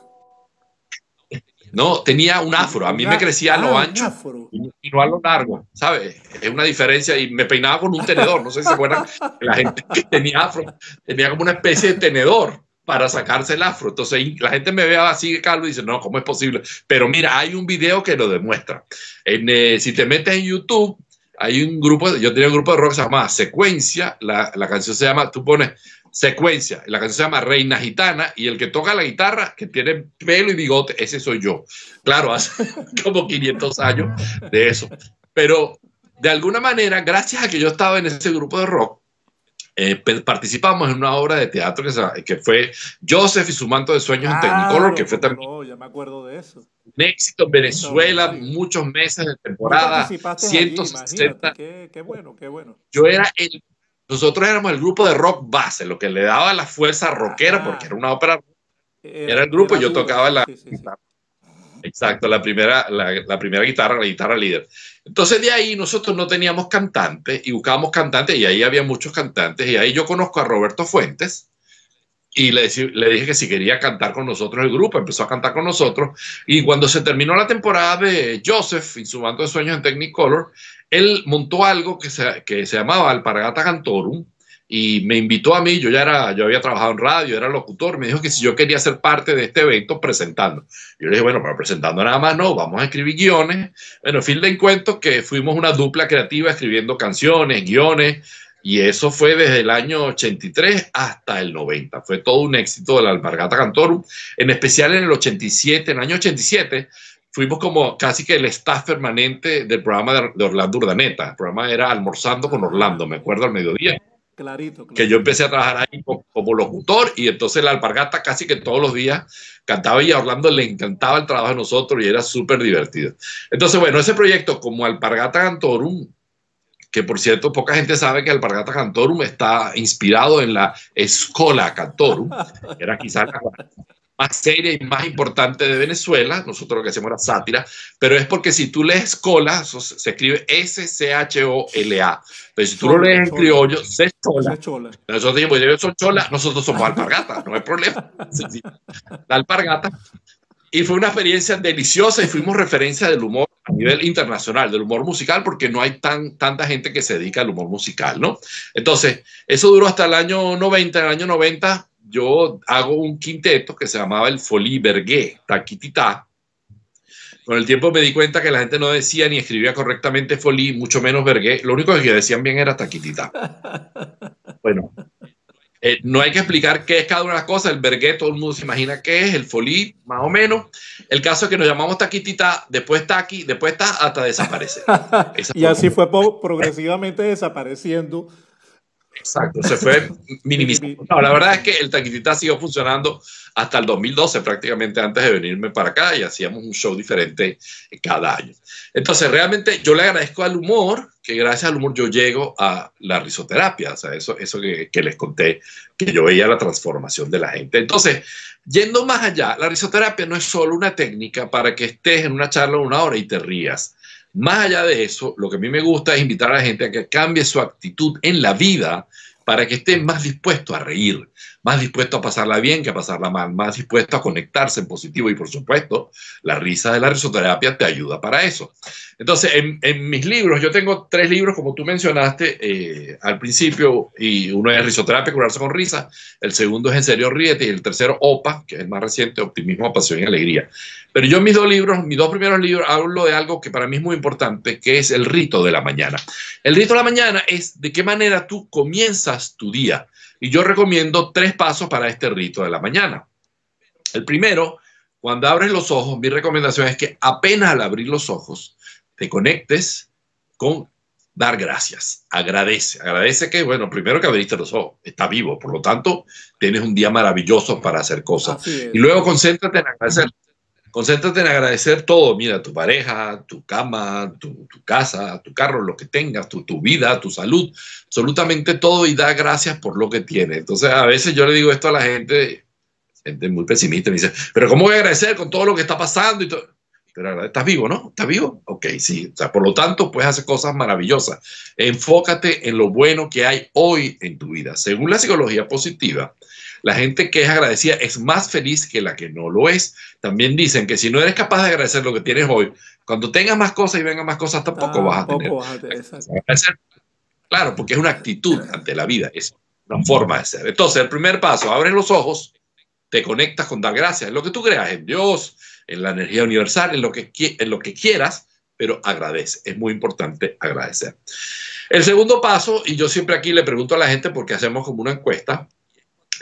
No, tenía un afro. A mí me ah, crecía a lo ah, ancho y no a lo largo, ¿sabes? Es una diferencia. Y me peinaba con un tenedor. No sé si se La gente que tenía afro tenía como una especie de tenedor para sacarse el afro. Entonces la gente me ve así calvo y dice, no, ¿cómo es posible? Pero mira, hay un video que lo demuestra. Eh, si te metes en YouTube, hay un grupo, yo tenía un grupo de rock que se llama Secuencia, la, la canción se llama, tú pones Secuencia, la canción se llama Reina Gitana y el que toca la guitarra, que tiene pelo y bigote, ese soy yo. Claro, hace como 500 años de eso. Pero de alguna manera, gracias a que yo estaba en ese grupo de rock, eh, participamos en una obra de teatro que, fue Joseph y su manto de sueños en Technicolor, que fue también. de Un éxito en Venezuela, muchos meses de temporada, 160. bueno, bueno. Yo era el nosotros éramos el grupo de rock base, lo que le daba la fuerza rockera, porque era una ópera. Era, el grupo, yo tocaba la. Exacto, la primera, la, primera guitarra, la guitarra líder. Entonces de ahí nosotros no teníamos cantantes y buscábamos cantantes y ahí había muchos cantantes y ahí yo conozco a Roberto Fuentes y le, dije que si quería cantar con nosotros el grupo, empezó a cantar con nosotros y cuando se terminó la temporada de Joseph y su bando de sueños en Technicolor, él montó algo que se, que se llamaba Alpargata Cantorum, y me invitó a mí, yo ya era, yo había trabajado en radio, era locutor, me dijo que si yo quería ser parte de este evento presentando. Yo le dije, bueno, pero presentando nada más no, vamos a escribir guiones. Bueno, fin de encuentro que fuimos una dupla creativa escribiendo canciones, guiones, y eso fue desde el año 83 hasta el 90. Fue todo un éxito de la Alpargata Cantorum, en especial en el 87, en el año 87, fuimos como casi que el staff permanente del programa de Orlando Urdaneta. El programa era Almorzando con Orlando, me acuerdo, al mediodía Clarito, Que yo empecé a trabajar ahí como, locutor y entonces la alpargata casi que todos los días cantaba y a Orlando le encantaba el trabajo a nosotros y era súper divertido. Entonces, bueno, ese proyecto como Alpargata Cantorum, que por cierto poca gente sabe que Alpargata Cantorum está inspirado en la Escola Cantorum, era quizás la, más seria y más importante de Venezuela. Nosotros lo que hacemos era sátira, pero es porque si tú lees cola, se, escribe S-C-H-O-L-A. Pero si tú lo lees en criollo, se chola. Nosotros decimos, yo soy chola, nosotros somos alpargatas, no hay problema. La alpargata. Y fue una experiencia deliciosa y fuimos referencia del humor a nivel internacional, del humor musical, porque no hay tan, tanta gente que se dedica al humor musical, ¿no? Entonces, eso duró hasta el año 90. En el año 90 yo hago un quinteto que se llamaba el Folie Bergué, taquitita. Con el tiempo me di cuenta que la gente no decía ni escribía correctamente Folí, mucho menos vergué Lo único que decían bien era taquitita. Bueno, eh, no hay que explicar qué es cada una de las cosas. El Bergué todo el mundo se imagina qué es, el Folí más o menos. El caso es que nos llamamos taquitita, después Taqui, después está hasta desaparecer. y así fue progresivamente desapareciendo Exacto, se fue minimizando. la verdad es que el taquitita siguió funcionando hasta el 2012, prácticamente antes de venirme para acá, y hacíamos un show diferente cada año. Entonces, realmente yo le agradezco al humor, que gracias al humor yo llego a la risoterapia, o sea, eso, eso que, que les conté, que yo veía la transformación de la gente. Entonces, yendo más allá, la risoterapia no es solo una técnica para que estés en una charla una hora y te rías más allá de eso, lo que a mí me gusta es invitar a la gente a que cambie su actitud en la vida para que esté más dispuesto a reír, más dispuesto a pasarla bien que a pasarla mal, más dispuesto a conectarse en positivo y por supuesto la risa de la risoterapia te ayuda para eso. Entonces, en, mis libros, yo tengo tres libros como tú mencionaste eh, al principio y uno es risoterapia, curarse con risa, el segundo es en serio ríete y el tercero OPA, que es el más reciente, optimismo, pasión y alegría. Pero yo en mis dos libros, mis dos primeros libros, hablo de algo que para mí es muy importante, que es el rito de la mañana. El rito de la mañana es de qué manera tú comienzas tu día. Y yo recomiendo tres pasos para este rito de la mañana. El primero, cuando abres los ojos, mi recomendación es que apenas al abrir los ojos, te conectes con dar gracias, agradece, agradece que, bueno, primero que abriste los ojos, está vivo, por lo tanto, tienes un día maravilloso para hacer cosas. Y luego concéntrate en agradecer. Concéntrate en agradecer todo. Mira, tu pareja, tu cama, tu, casa, tu carro, lo que tengas, tu, vida, tu salud, absolutamente todo y da gracias por lo que tienes. Entonces, a veces yo le digo esto a la gente, gente muy pesimista, me dice, pero ¿cómo voy a agradecer con todo lo que está pasando? Y todo? Pero estás vivo, ¿no? ¿Estás vivo? Ok, sí. O por lo tanto, puedes hacer cosas maravillosas. Enfócate en lo bueno que hay hoy en tu vida. Según la psicología positiva, la gente que es agradecida es más feliz que la que no lo es. También dicen que si no eres capaz de agradecer lo que tienes hoy, cuando tengas más cosas y vengan más cosas, tampoco vas a tener. claro, porque es una actitud ante la vida, es una forma de ser. Entonces, el primer paso, abres los ojos, te conectas con dar gracias, en lo que tú creas, en Dios, en la energía universal, en lo que, en lo que quieras, pero agradece. Es muy importante agradecer. El segundo paso, y yo siempre aquí le pregunto a la gente porque hacemos como una encuesta,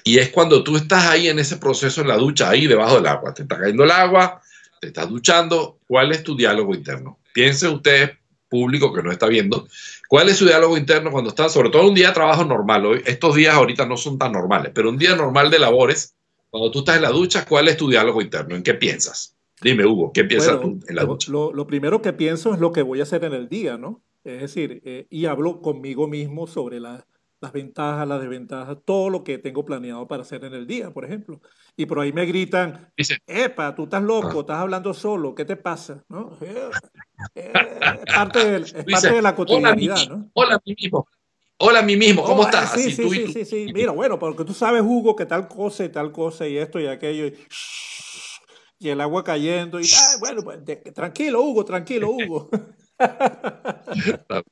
y es cuando tú estás ahí en ese proceso en la ducha, ahí debajo del agua, te está cayendo el agua, te estás duchando, ¿cuál es tu diálogo interno? Piense usted, público que no está viendo, ¿cuál es su diálogo interno cuando está, sobre todo un día de trabajo normal? estos días ahorita no son tan normales, pero un día normal de labores, cuando tú estás en la ducha, ¿cuál es tu diálogo interno? ¿En qué piensas? Dime, Hugo, ¿qué piensas tú en la ducha? Lo, primero que pienso es lo que voy a hacer en el día, ¿no? Es decir, eh, y hablo conmigo mismo sobre la, las ventajas, las desventajas, todo lo que tengo planeado para hacer en el día, por ejemplo. Y por ahí me gritan, epa, tú estás loco, ah". estás hablando solo, ¿qué te pasa? ¿No? Eh, es parte de, la cotidianidad, ¿no? Hola a mí mismo. Hola a mismo, ¿cómo oh, estás? Sí, sí, sí, sí, sí, mira, bueno, porque tú sabes, Hugo, que tal cosa y tal cosa y esto y aquello. Y, el agua cayendo. Y, bueno, pues, tranquilo, Hugo, tranquilo, Hugo. Ah,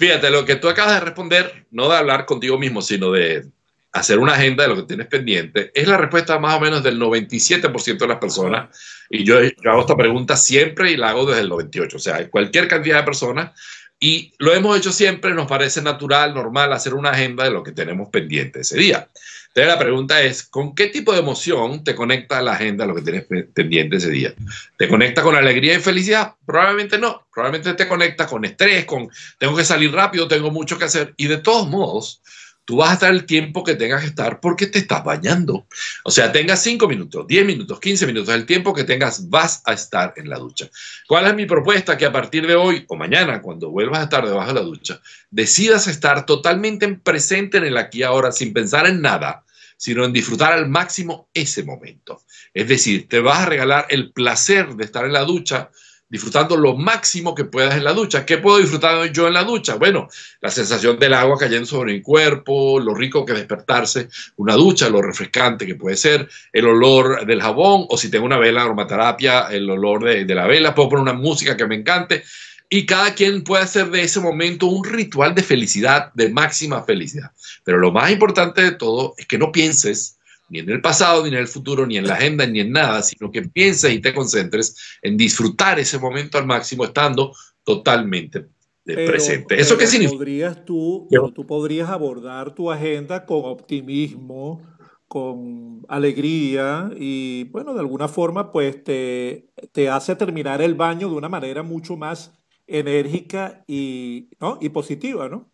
Fíjate, lo que tú acabas de responder, no de hablar contigo mismo, sino de hacer una agenda de lo que tienes pendiente, es la respuesta más o menos del 97% de las personas. Y yo, yo hago esta pregunta siempre y la hago desde el 98, o sea, cualquier cantidad de personas. Y lo hemos hecho siempre, nos parece natural, normal, hacer una agenda de lo que tenemos pendiente ese día. Entonces la pregunta es, ¿con qué tipo de emoción te conecta la agenda lo que tienes pendiente ese día? ¿Te conecta con alegría y felicidad? Probablemente no, probablemente te conecta con estrés, con tengo que salir rápido, tengo mucho que hacer y de todos modos tú vas a estar el tiempo que tengas que estar porque te estás bañando. O sea, tengas 5 minutos, 10 minutos, 15 minutos, el tiempo que tengas vas a estar en la ducha. ¿Cuál es mi propuesta? Que a partir de hoy o mañana, cuando vuelvas a estar debajo de la ducha, decidas estar totalmente presente en el aquí y ahora, sin pensar en nada, sino en disfrutar al máximo ese momento. Es decir, te vas a regalar el placer de estar en la ducha disfrutando lo máximo que puedas en la ducha. ¿Qué puedo disfrutar yo en la ducha? Bueno, la sensación del agua cayendo sobre mi cuerpo, lo rico que despertarse, una ducha, lo refrescante que puede ser, el olor del jabón, o si tengo una vela aromaterapia, el olor de, de la vela, puedo poner una música que me encante. Y cada quien puede hacer de ese momento un ritual de felicidad, de máxima felicidad. Pero lo más importante de todo es que no pienses ni en el pasado, ni en el futuro, ni en la agenda, ni en nada, sino que pienses y te concentres en disfrutar ese momento al máximo estando totalmente presente. ¿Eso qué significa? tú, tú podrías abordar tu agenda con optimismo, con alegría y bueno, de alguna forma pues te, te hace terminar el baño de una manera mucho más enérgica y, ¿no? y positiva, ¿no?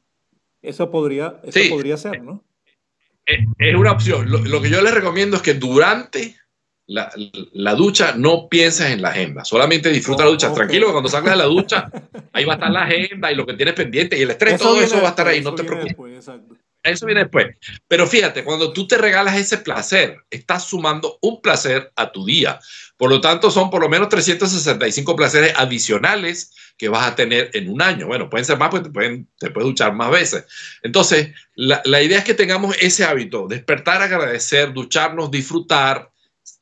Eso podría, eso podría ser, ¿no? Eh, es una opción. Lo, que yo les recomiendo es que durante la, ducha no pienses en la agenda, solamente disfruta la ducha. Tranquilo, cuando salgas de la ducha, ahí va a estar la agenda y lo que tienes pendiente y el estrés, todo eso va a estar ahí, no te preocupes eso viene después. Pero fíjate, cuando tú te regalas ese placer, estás sumando un placer a tu día. Por lo tanto, son por lo menos 365 placeres adicionales que vas a tener en un año. Bueno, pueden ser más, pues te, pueden, te puedes duchar más veces. Entonces, la, la idea es que tengamos ese hábito, despertar, agradecer, ducharnos, disfrutar,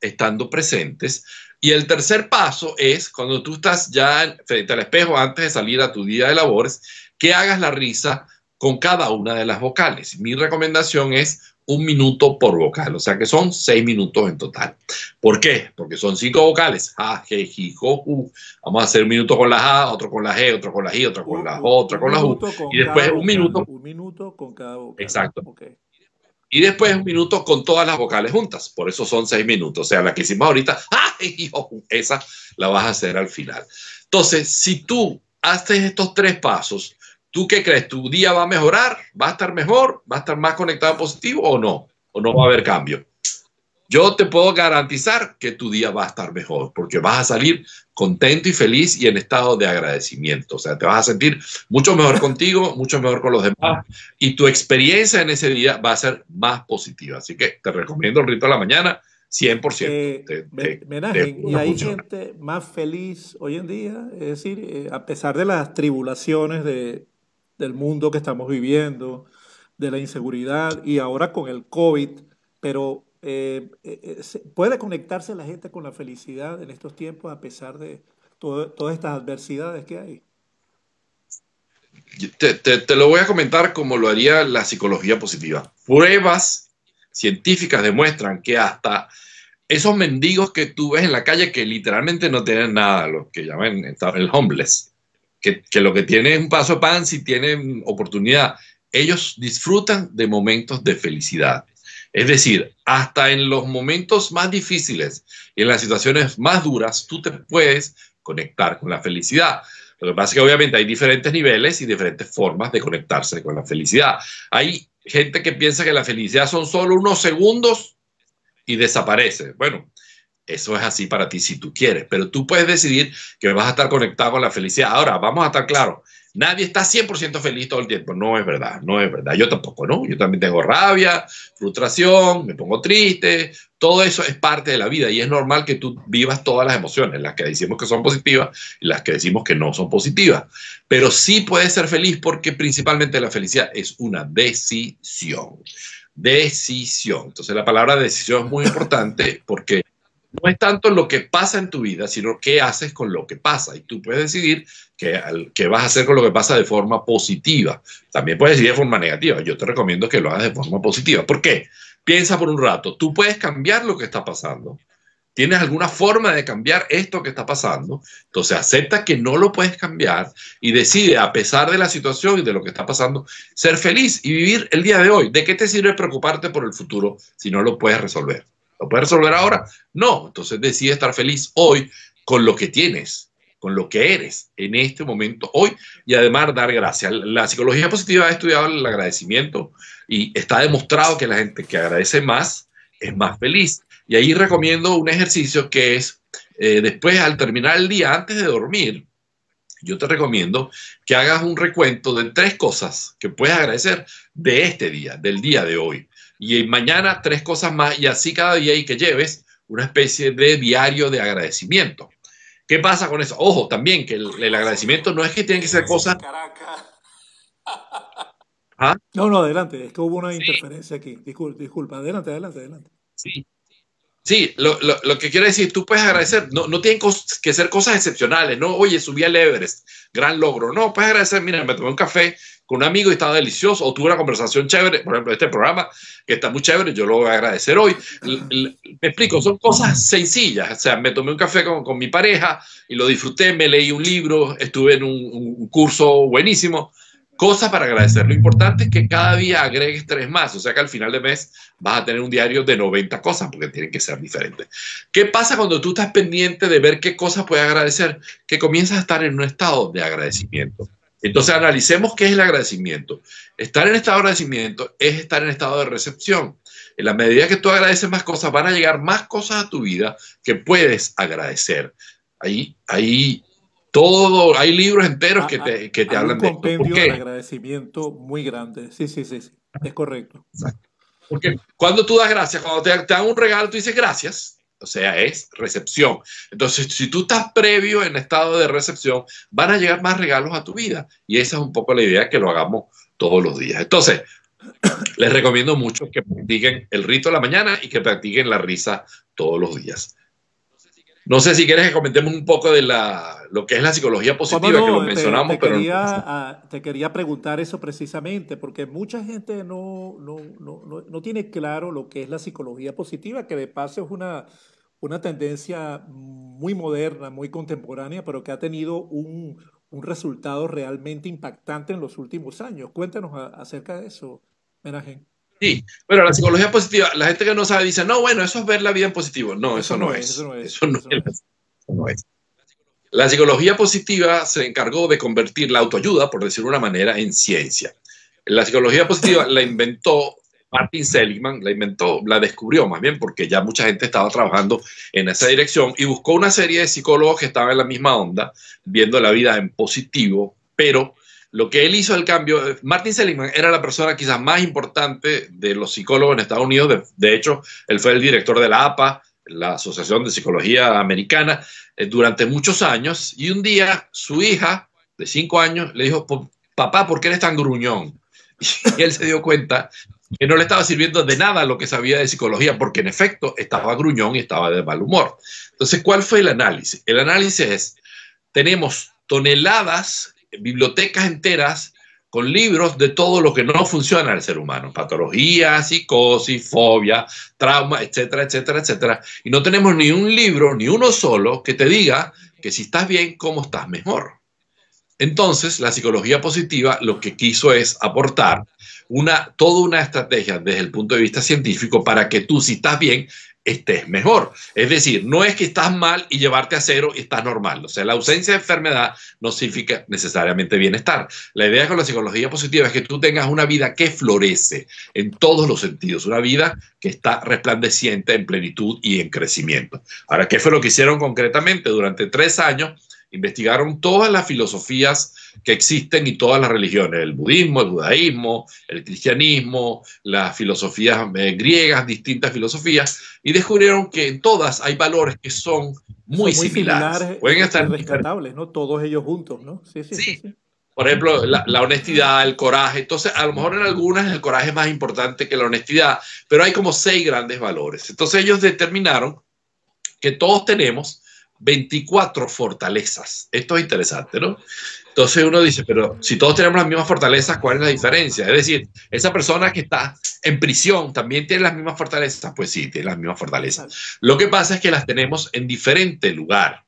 estando presentes. Y el tercer paso es cuando tú estás ya frente al espejo antes de salir a tu día de labores, que hagas la risa con cada una de las vocales. Mi recomendación es un minuto por vocal, o sea que son seis minutos en total. ¿Por qué? Porque son cinco vocales, A, G, G, J, U. Vamos a hacer un minuto con las A, otro con la G, otro con la I, otro con la O, otro con la U. Y después un minuto. Un minuto con cada vocal. Exacto. y después un minuto con todas las vocales juntas. Por eso son seis minutos. O sea, la que hicimos ahorita, esa la vas a hacer al final. Entonces, si tú haces estos tres pasos, ¿Tú qué crees? ¿Tu día va a mejorar? ¿Va a estar mejor? ¿Va a estar más conectado positivo o no? ¿O no va a haber cambio? Yo te puedo garantizar que tu día va a estar mejor porque vas a salir contento y feliz y en estado de agradecimiento. O sea, te vas a sentir mucho mejor contigo, mucho mejor con los demás y tu experiencia en ese día va a ser más positiva. Así que te recomiendo el rito de la mañana. 100%. Eh, y hay gente más feliz hoy en día, es decir, eh, a pesar de las tribulaciones de, del mundo que estamos viviendo, de la inseguridad y ahora con el COVID, pero eh, eh, eh, puede conectarse la gente con la felicidad en estos tiempos a pesar de todas estas adversidades que hay. Te, te, lo voy a comentar como lo haría la psicología positiva. Pruebas científicas demuestran que hasta esos mendigos que tú ves en la calle que literalmente no tienen nada, los que llaman el homeless, que, lo que tiene es un paso pan si tienen oportunidad. Ellos disfrutan de momentos de felicidad. Es decir, hasta en los momentos más difíciles y en las situaciones más duras, tú te puedes conectar con la felicidad. Lo que pasa es que obviamente hay diferentes niveles y diferentes formas de conectarse con la felicidad. Hay gente que piensa que la felicidad son solo unos segundos y desaparece. Bueno, eso es así para ti si tú quieres, pero tú puedes decidir que vas a estar conectado con la felicidad. Ahora, vamos a estar claro. nadie está 100% feliz todo el tiempo. No es verdad, no es verdad. Yo tampoco, ¿no? Yo también tengo rabia, frustración, me pongo triste. Todo eso es parte de la vida y es normal que tú vivas todas las emociones, las que decimos que son positivas y las que decimos que no son positivas. Pero sí puedes ser feliz porque principalmente la felicidad es una decisión. Decisión. Entonces la palabra decisión es muy importante porque no es tanto lo que pasa en tu vida, sino qué haces con lo que pasa. Y tú puedes decidir qué, vas a hacer con lo que pasa de forma positiva. También puedes decidir de forma negativa. Yo te recomiendo que lo hagas de forma positiva. ¿Por qué? Piensa por un rato. Tú puedes cambiar lo que está pasando. Tienes alguna forma de cambiar esto que está pasando. Entonces acepta que no lo puedes cambiar y decide, a pesar de la situación y de lo que está pasando, ser feliz y vivir el día de hoy. ¿De qué te sirve preocuparte por el futuro si no lo puedes resolver? ¿Lo puedes resolver ahora? No, entonces decide estar feliz hoy con lo que tienes, con lo que eres en este momento, hoy, y además dar gracias. La psicología positiva ha estudiado el agradecimiento y está demostrado que la gente que agradece más es más feliz. Y ahí recomiendo un ejercicio que es, eh, después al terminar el día, antes de dormir, yo te recomiendo que hagas un recuento de tres cosas que puedes agradecer de este día, del día de hoy y mañana tres cosas más y así cada día y que lleves una especie de diario de agradecimiento. ¿Qué pasa con eso? Ojo, también que el, agradecimiento no es que tienen que ser cosas... ¿Ah? No, no, adelante, es que hubo una interferencia aquí. Disculpa, disculpa, adelante, adelante, adelante. Sí, Sí, lo, que quiero decir, tú puedes agradecer, no, no tienen que ser cosas excepcionales, no, oye, subí al Everest, gran logro, no, puedes agradecer, mira, me tomé un café con un amigo y estaba delicioso, o tuve una conversación chévere, por ejemplo, este programa que está muy chévere, yo lo voy a agradecer hoy. me explico, son cosas sencillas, o sea, me tomé un café con, con mi pareja y lo disfruté, me leí un libro, estuve en un, un curso buenísimo, Cosas para agradecer. Lo importante es que cada día agregues tres más, o sea que al final de mes vas a tener un diario de 90 cosas, porque tienen que ser diferentes. ¿Qué pasa cuando tú estás pendiente de ver qué cosas puedes agradecer? Que comienzas a estar en un estado de agradecimiento. Entonces analicemos qué es el agradecimiento. Estar en estado de agradecimiento es estar en estado de recepción. En la medida que tú agradeces más cosas, van a llegar más cosas a tu vida que puedes agradecer. Ahí, ahí todo, hay libros enteros ah, que ah, te, que te hablan de compendio agradecimiento muy grande. Sí, sí, sí, sí. es correcto. Porque cuando tú das gracias, cuando te, te dan un regalo, tú dices gracias. O sea, es recepción. Entonces, si tú estás previo en estado de recepción, van a llegar más regalos a tu vida. Y esa es un poco la idea que lo hagamos todos los días. Entonces, les recomiendo mucho que practiquen el rito de la mañana y que practiquen la risa todos los días. No sé si quieres que comentemos un poco de la, lo que es la psicología positiva, que lo mencionamos, te, te pero... Quería, ah, te quería preguntar eso precisamente, porque mucha gente no, no, no, tiene claro lo que es la psicología positiva, que de paso es una, una tendencia muy moderna, muy contemporánea, pero que ha tenido un, un resultado realmente impactante en los últimos años. Cuéntanos acerca de eso, gente. Sí, pero la psicología positiva, la gente que no sabe dice, no, bueno, eso es ver la vida en positivo. No, eso, no, es, no es. La psicología positiva se encargó de convertir la autoayuda, por decirlo de una manera, en ciencia. La psicología positiva la inventó Martin Seligman, la inventó, la descubrió más bien, porque ya mucha gente estaba trabajando en esa dirección y buscó una serie de psicólogos que estaban en la misma onda, viendo la vida en positivo, pero lo que él hizo el cambio, Martin Seligman era la persona quizás más importante de los psicólogos en Estados Unidos, de, hecho, él fue el director de la APA, la Asociación de Psicología Americana, eh, durante muchos años, y un día su hija de cinco años le dijo, papá, ¿por qué eres tan gruñón? Y él se dio cuenta que no le estaba sirviendo de nada lo que sabía de psicología, porque en efecto estaba gruñón y estaba de mal humor. Entonces, ¿cuál fue el análisis? El análisis es, tenemos toneladas bibliotecas enteras con libros de todo lo que no funciona en el ser humano, patología, psicosis, fobia, trauma, etcétera, etcétera, etcétera. Y no tenemos ni un libro, ni uno solo, que te diga que si estás bien, cómo estás mejor. Entonces, la psicología positiva lo que quiso es aportar una, toda una estrategia desde el punto de vista científico para que tú, si estás bien, estés mejor. Es decir, no es que estás mal y llevarte a cero y estás normal. O sea, la ausencia de enfermedad no significa necesariamente bienestar. La idea con la psicología positiva es que tú tengas una vida que florece en todos los sentidos, una vida que está resplandeciente en plenitud y en crecimiento. Ahora, ¿qué fue lo que hicieron concretamente? Durante tres años Investigaron todas las filosofías que existen y todas las religiones, el budismo, el judaísmo, el cristianismo, las filosofías eh, griegas, distintas filosofías, y descubrieron que en todas hay valores que son muy, similares. Pueden estar rescatables, ¿no? Todos ellos juntos, ¿no? sí, sí. sí. por ejemplo, la, la, honestidad, el coraje. Entonces, a lo mejor en algunas el coraje es más importante que la honestidad, pero hay como seis grandes valores. Entonces ellos determinaron que todos tenemos 24 fortalezas. Esto es interesante, ¿no? Entonces uno dice, pero si todos tenemos las mismas fortalezas, ¿cuál es la diferencia? Es decir, esa persona que está en prisión también tiene las mismas fortalezas. Pues sí, tiene las mismas fortalezas. Lo que pasa es que las tenemos en diferente lugar.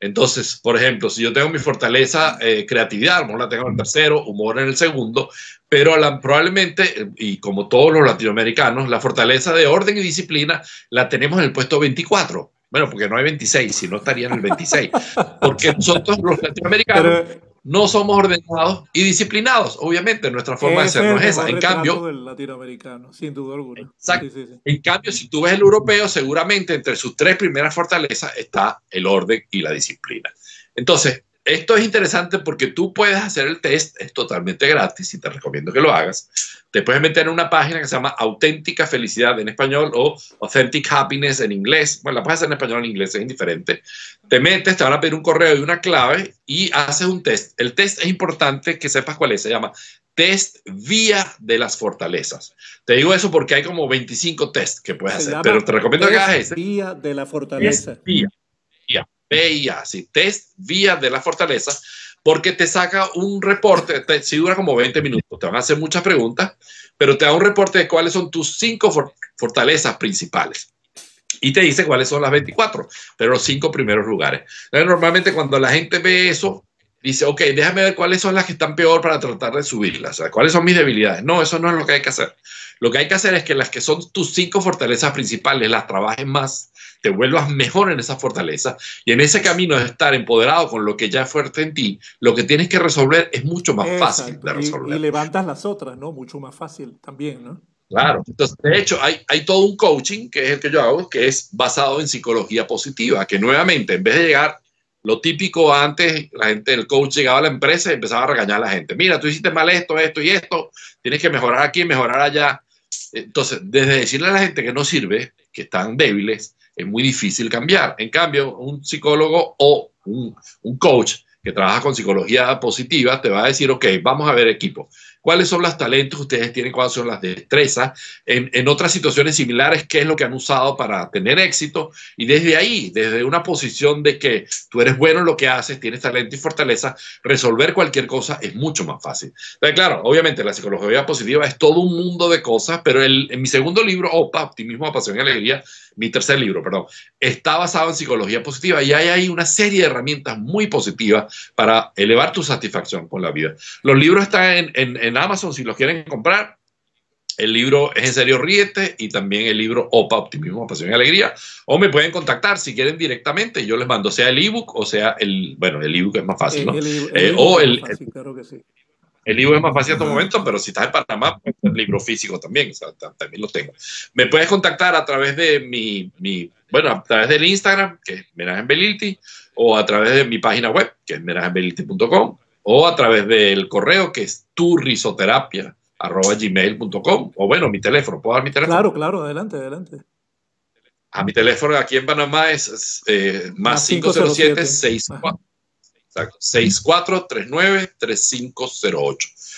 Entonces, por ejemplo, si yo tengo mi fortaleza eh, creatividad, a la tengo en el tercero, humor en el segundo, pero la, probablemente, y como todos los latinoamericanos, la fortaleza de orden y disciplina la tenemos en el puesto 24. Bueno, porque no hay 26, si no estaría en el 26. Porque nosotros los latinoamericanos no somos ordenados y disciplinados. Obviamente, nuestra forma de ser no es esa. En cambio, el latinoamericano, sin duda alguna. En cambio, si tú ves el europeo, seguramente entre sus tres primeras fortalezas está el orden y la disciplina. Entonces, esto es interesante porque tú puedes hacer el test, es totalmente gratis y te recomiendo que lo hagas. Te puedes meter en una página que se llama Auténtica Felicidad en español o Authentic Happiness en inglés. Bueno, la puedes hacer en español o en inglés, es indiferente. Te metes, te van a pedir un correo y una clave y haces un test. El test es importante que sepas cuál es, se llama test vía de las fortalezas. Te digo eso porque hay como 25 tests que puedes hacer, pero te recomiendo que hagas ese. Vía de la fortaleza. vía si test vía de la fortaleza, porque te saca un reporte, si dura como 20 minutos, te van a hacer muchas preguntas, pero te da un reporte de cuáles son tus cinco fortalezas principales. Y te dice cuáles son las 24, pero los cinco primeros lugares. Normalmente cuando la gente ve eso, dice, ok, déjame ver cuáles son las que están peor para tratar de subirlas, o sea, cuáles son mis debilidades. No, eso no es lo que hay que hacer. Lo que hay que hacer es que las que son tus cinco fortalezas principales las trabajes más, te vuelvas mejor en esas fortalezas y en ese camino de estar empoderado con lo que ya es fuerte en ti, lo que tienes que resolver es mucho más fácil de resolver. Y, levantas las otras, ¿no? Mucho más fácil también, ¿no? Claro, entonces de hecho hay, hay todo un coaching que es el que yo hago, que es basado en psicología positiva, que nuevamente en vez de llegar lo típico antes, la gente, el coach llegaba a la empresa y empezaba a regañar a la gente. Mira, tú hiciste mal esto, esto y esto, tienes que mejorar aquí, mejorar allá. Entonces, desde decirle a la gente que no sirve, que están débiles, es muy difícil cambiar. En cambio, un psicólogo o un, coach que trabaja con psicología positiva te va a decir, ok, vamos a ver equipo, cuáles son los talentos que ustedes tienen, cuáles son las destrezas, en, otras situaciones similares, qué es lo que han usado para tener éxito. Y desde ahí, desde una posición de que tú eres bueno en lo que haces, tienes talento y fortaleza, resolver cualquier cosa es mucho más fácil. Pero claro, obviamente la psicología positiva es todo un mundo de cosas, pero en mi segundo libro, OPA, Optimismo, Pasión y Alegría, mi tercer libro, perdón, está basado en psicología positiva y hay ahí una serie de herramientas muy positivas para elevar tu satisfacción con la vida. Los libros están en, Amazon si los quieren comprar. El libro es en serio Ríete y también el libro OPA, Optimismo, Pasión y Alegría. O me pueden contactar si quieren directamente. Yo les mando sea el ebook o sea el, bueno, el ebook es más fácil, eh, ¿no? Eh, o el, claro que sí. El libro es más fácil en estos momentos, pero si estás en Panamá, el libro físico también, también lo tengo. Me puedes contactar a través de mi, bueno, a través del Instagram, que es Merajenbelilti, o a través de mi página web, que es merajenbelilti.com, o a través del correo, que es turrisoterapia, o bueno, mi teléfono, ¿puedo dar mi teléfono? Claro, claro, adelante, adelante. A ah, mi teléfono aquí en Panamá es, eh, más, más 507 Exacto. 6439-3508.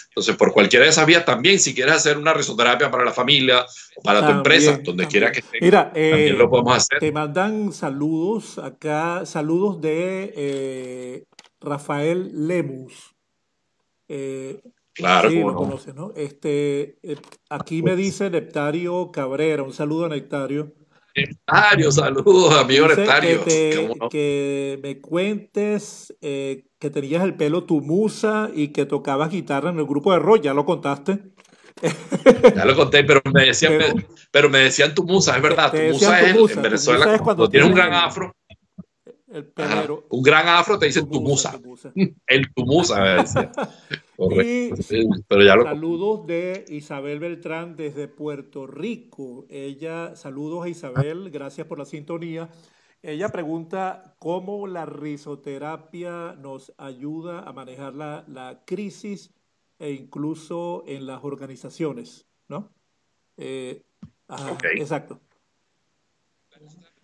Entonces, por cualquiera de esas vías también, si quieres hacer una risoterapia para la familia para tu empresa, donde quiera que estés, Mira, también lo eh, hacer. Te mandan saludos acá, saludos de eh, Rafael Lemus. Eh, claro, sí, lo no. ¿no? Este, eh, aquí me dice Nectario Cabrera, un saludo a Nectario. Estario, saludos, amigo Que, me cuentes eh, que tenías el pelo tu musa y que tocabas guitarra en el grupo de rock, ya lo contaste. ya lo conté, pero me decían, pero, me, decían es verdad, tu musa es en Venezuela, cuando, tiene un gran afro, un gran afro te dice Tumusa. El Tumusa, pero ya Saludos de Isabel Beltrán desde Puerto Rico. Ella, saludos a Isabel, gracias por la sintonía. Ella pregunta cómo la risoterapia nos ayuda a manejar la, crisis e incluso en las organizaciones, ¿no? Eh, exacto.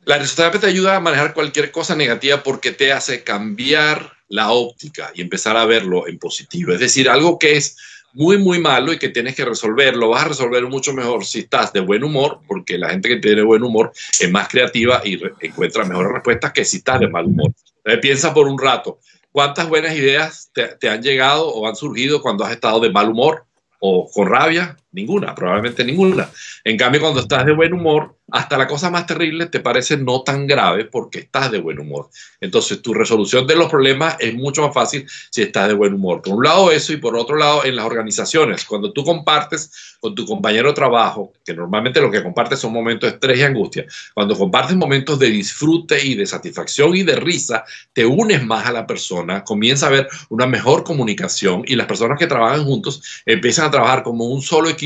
La risoterapia te ayuda a manejar cualquier cosa negativa porque te hace cambiar la óptica y empezar a verlo en positivo. Es decir, algo que es muy, muy malo y que tienes que resolverlo, vas a resolver mucho mejor si estás de buen humor, porque la gente que tiene buen humor es más creativa y encuentra mejores respuestas que si estás de mal humor. piensa por un rato, ¿cuántas buenas ideas te han llegado o han surgido cuando has estado de mal humor o con rabia Ninguna, probablemente ninguna. En cambio, cuando estás de buen humor, hasta la cosa más terrible te parece no tan grave porque estás de buen humor. Entonces, tu resolución de los problemas es mucho más fácil si estás de buen humor. Por un lado eso y por otro lado en las organizaciones, cuando tú compartes con tu compañero de trabajo, que normalmente lo que compartes son momentos de estrés y angustia, cuando compartes momentos de disfrute y de satisfacción y de risa, te unes más a la persona, comienza a haber una mejor comunicación y las personas que trabajan juntos empiezan a trabajar como un solo equipo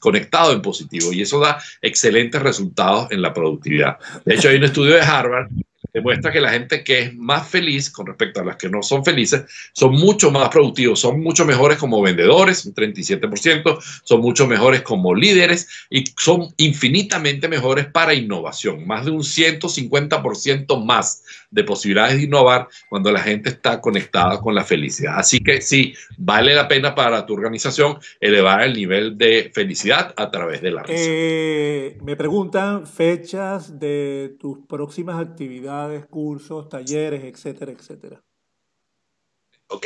conectado en positivo y eso da excelentes resultados en la productividad. De hecho, hay un estudio de Harvard que demuestra que la gente que es más feliz con respecto a las que no son felices son mucho más productivos, son mucho mejores como vendedores, un 37%, son mucho mejores como líderes y son infinitamente mejores para innovación, más de un 150% más de posibilidades de innovar cuando la gente está conectada con la felicidad. Así que sí, vale la pena para tu organización elevar el nivel de felicidad a través de la risa. Eh, me preguntan fechas de tus próximas actividades, cursos, talleres, etcétera, etcétera. Ok,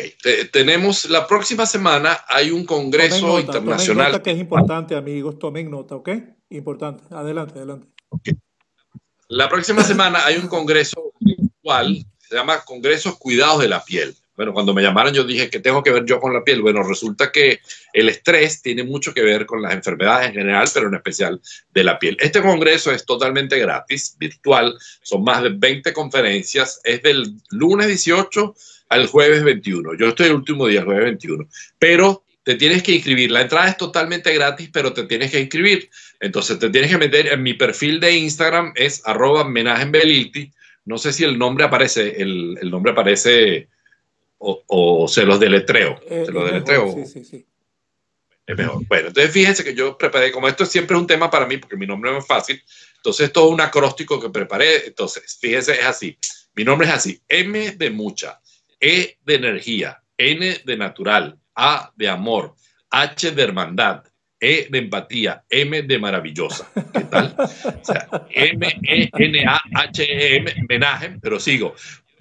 tenemos la próxima semana hay un congreso internacional. que es importante, amigos, tomen nota, ¿ok? Importante. Adelante, adelante. La próxima semana hay un congreso se llama Congresos Cuidados de la Piel. Bueno, cuando me llamaron yo dije que tengo que ver yo con la piel. Bueno, resulta que el estrés tiene mucho que ver con las enfermedades en general, pero en especial de la piel. Este congreso es totalmente gratis, virtual. Son más de 20 conferencias. Es del lunes 18 al jueves 21. Yo estoy el último día, el jueves 21. Pero te tienes que inscribir. La entrada es totalmente gratis, pero te tienes que inscribir. Entonces te tienes que meter en mi perfil de Instagram, es arroba no sé si el nombre aparece, el, nombre aparece o, se los deletreo. Eh, se los deletreo. sí, sí, sí. Es mejor. Bueno, entonces fíjense que yo preparé, como esto siempre es un tema para mí, porque mi nombre no es fácil, entonces todo un acróstico que preparé, entonces fíjense, es así. Mi nombre es así, M de mucha, E de energía, N de natural, A de amor, H de hermandad, e de empatía, M de maravillosa. ¿Qué tal? O sea, M-E-N-A-H-E-M, e, e, homenaje, pero sigo.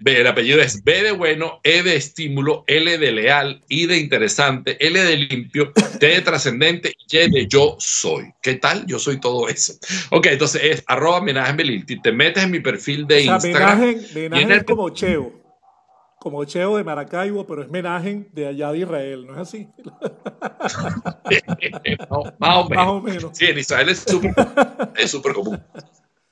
El apellido es B de bueno, E de estímulo, L de leal, I de interesante, L de limpio, T de trascendente, Y de yo soy. ¿Qué tal? Yo soy todo eso. Ok, entonces es arroba homenaje Te metes en mi perfil de Instagram. Menaje, y como Cheo como Cheo de Maracaibo, pero es homenaje de allá de Israel, ¿no es así? más, o menos. Sí, en Israel es súper común.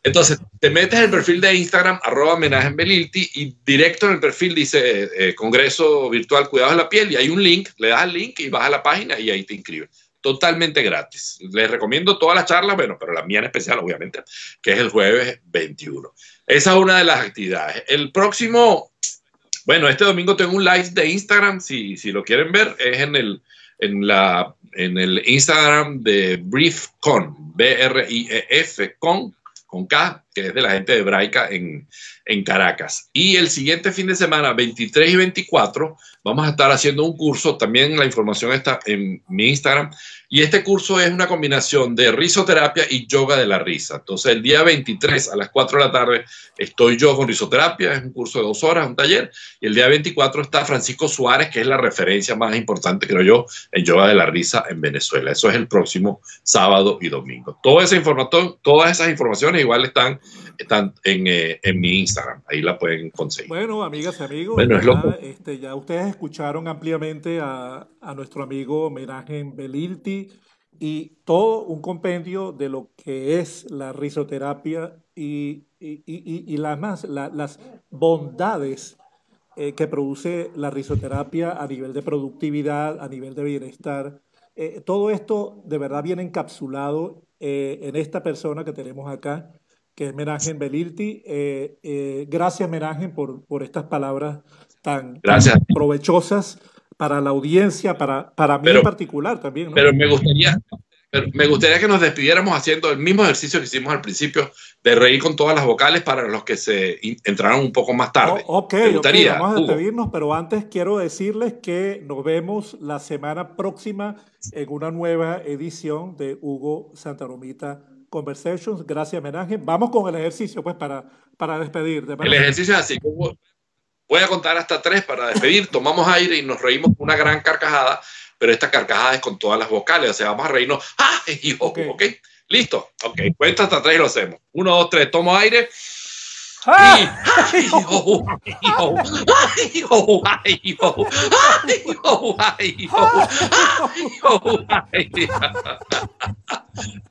Entonces, te metes en el perfil de Instagram, arroba homenaje Belilti, y directo en el perfil dice eh, eh, Congreso Virtual cuidado de la Piel, y hay un link, le das al link y vas a la página y ahí te inscribes. Totalmente gratis. Les recomiendo todas las charlas, bueno, pero la mía en especial, obviamente, que es el jueves 21. Esa es una de las actividades. El próximo bueno, este domingo tengo un live de Instagram, si, lo quieren ver, es en el, en la, en el Instagram de BriefCon, B-R-I-E-F, con, con K, que es de la gente hebraica en, en Caracas. Y el siguiente fin de semana, 23 y 24, vamos a estar haciendo un curso, también la información está en mi Instagram, y este curso es una combinación de risoterapia y yoga de la risa. Entonces, el día 23 a las 4 de la tarde estoy yo con risoterapia, es un curso de dos horas, un taller. Y el día 24 está Francisco Suárez, que es la referencia más importante, creo yo, en yoga de la risa en Venezuela. Eso es el próximo sábado y domingo. Toda esa información, todas esas informaciones igual están, están en, eh, mi Instagram. Ahí la pueden conseguir. Bueno, amigas y amigos, este, ya, ustedes escucharon ampliamente a, nuestro amigo en Belilti y todo un compendio de lo que es la risoterapia y, las, más, las bondades eh, que produce la risoterapia a nivel de productividad, a nivel de bienestar. Eh, todo esto de verdad viene encapsulado eh, en esta persona que tenemos acá, que es Meragen Belirti. gracias, Meragen, por, por estas palabras tan, tan provechosas para la audiencia, para, para mí en particular también. Pero me gustaría, me gustaría que nos despidiéramos haciendo el mismo ejercicio que hicimos al principio de reír con todas las vocales para los que se entraron un poco más tarde. ok, vamos a despedirnos, pero antes quiero decirles que nos vemos la semana próxima en una nueva edición de Hugo Santaromita Conversations. Gracias, homenaje. Vamos con el ejercicio, pues, para, para despedir. De el ejercicio es así. Hugo, Voy a contar hasta tres para despedir. Tomamos aire y nos reímos una gran carcajada, pero esta carcajada es con todas las vocales. O sea, vamos a reírnos. ¡Ah! Y ok. Listo. Ok. Cuenta pues hasta tres y lo hacemos. Uno, dos, tres. Tomo aire.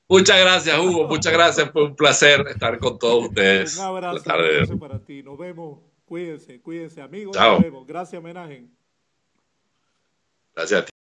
Muchas gracias, Hugo. Muchas gracias. Fue un placer estar con todos ustedes. Un abrazo para ti. Nos vemos. Cuídense, cuídense, amigos. Chao. Nos Gracias, homenaje. Gracias a ti.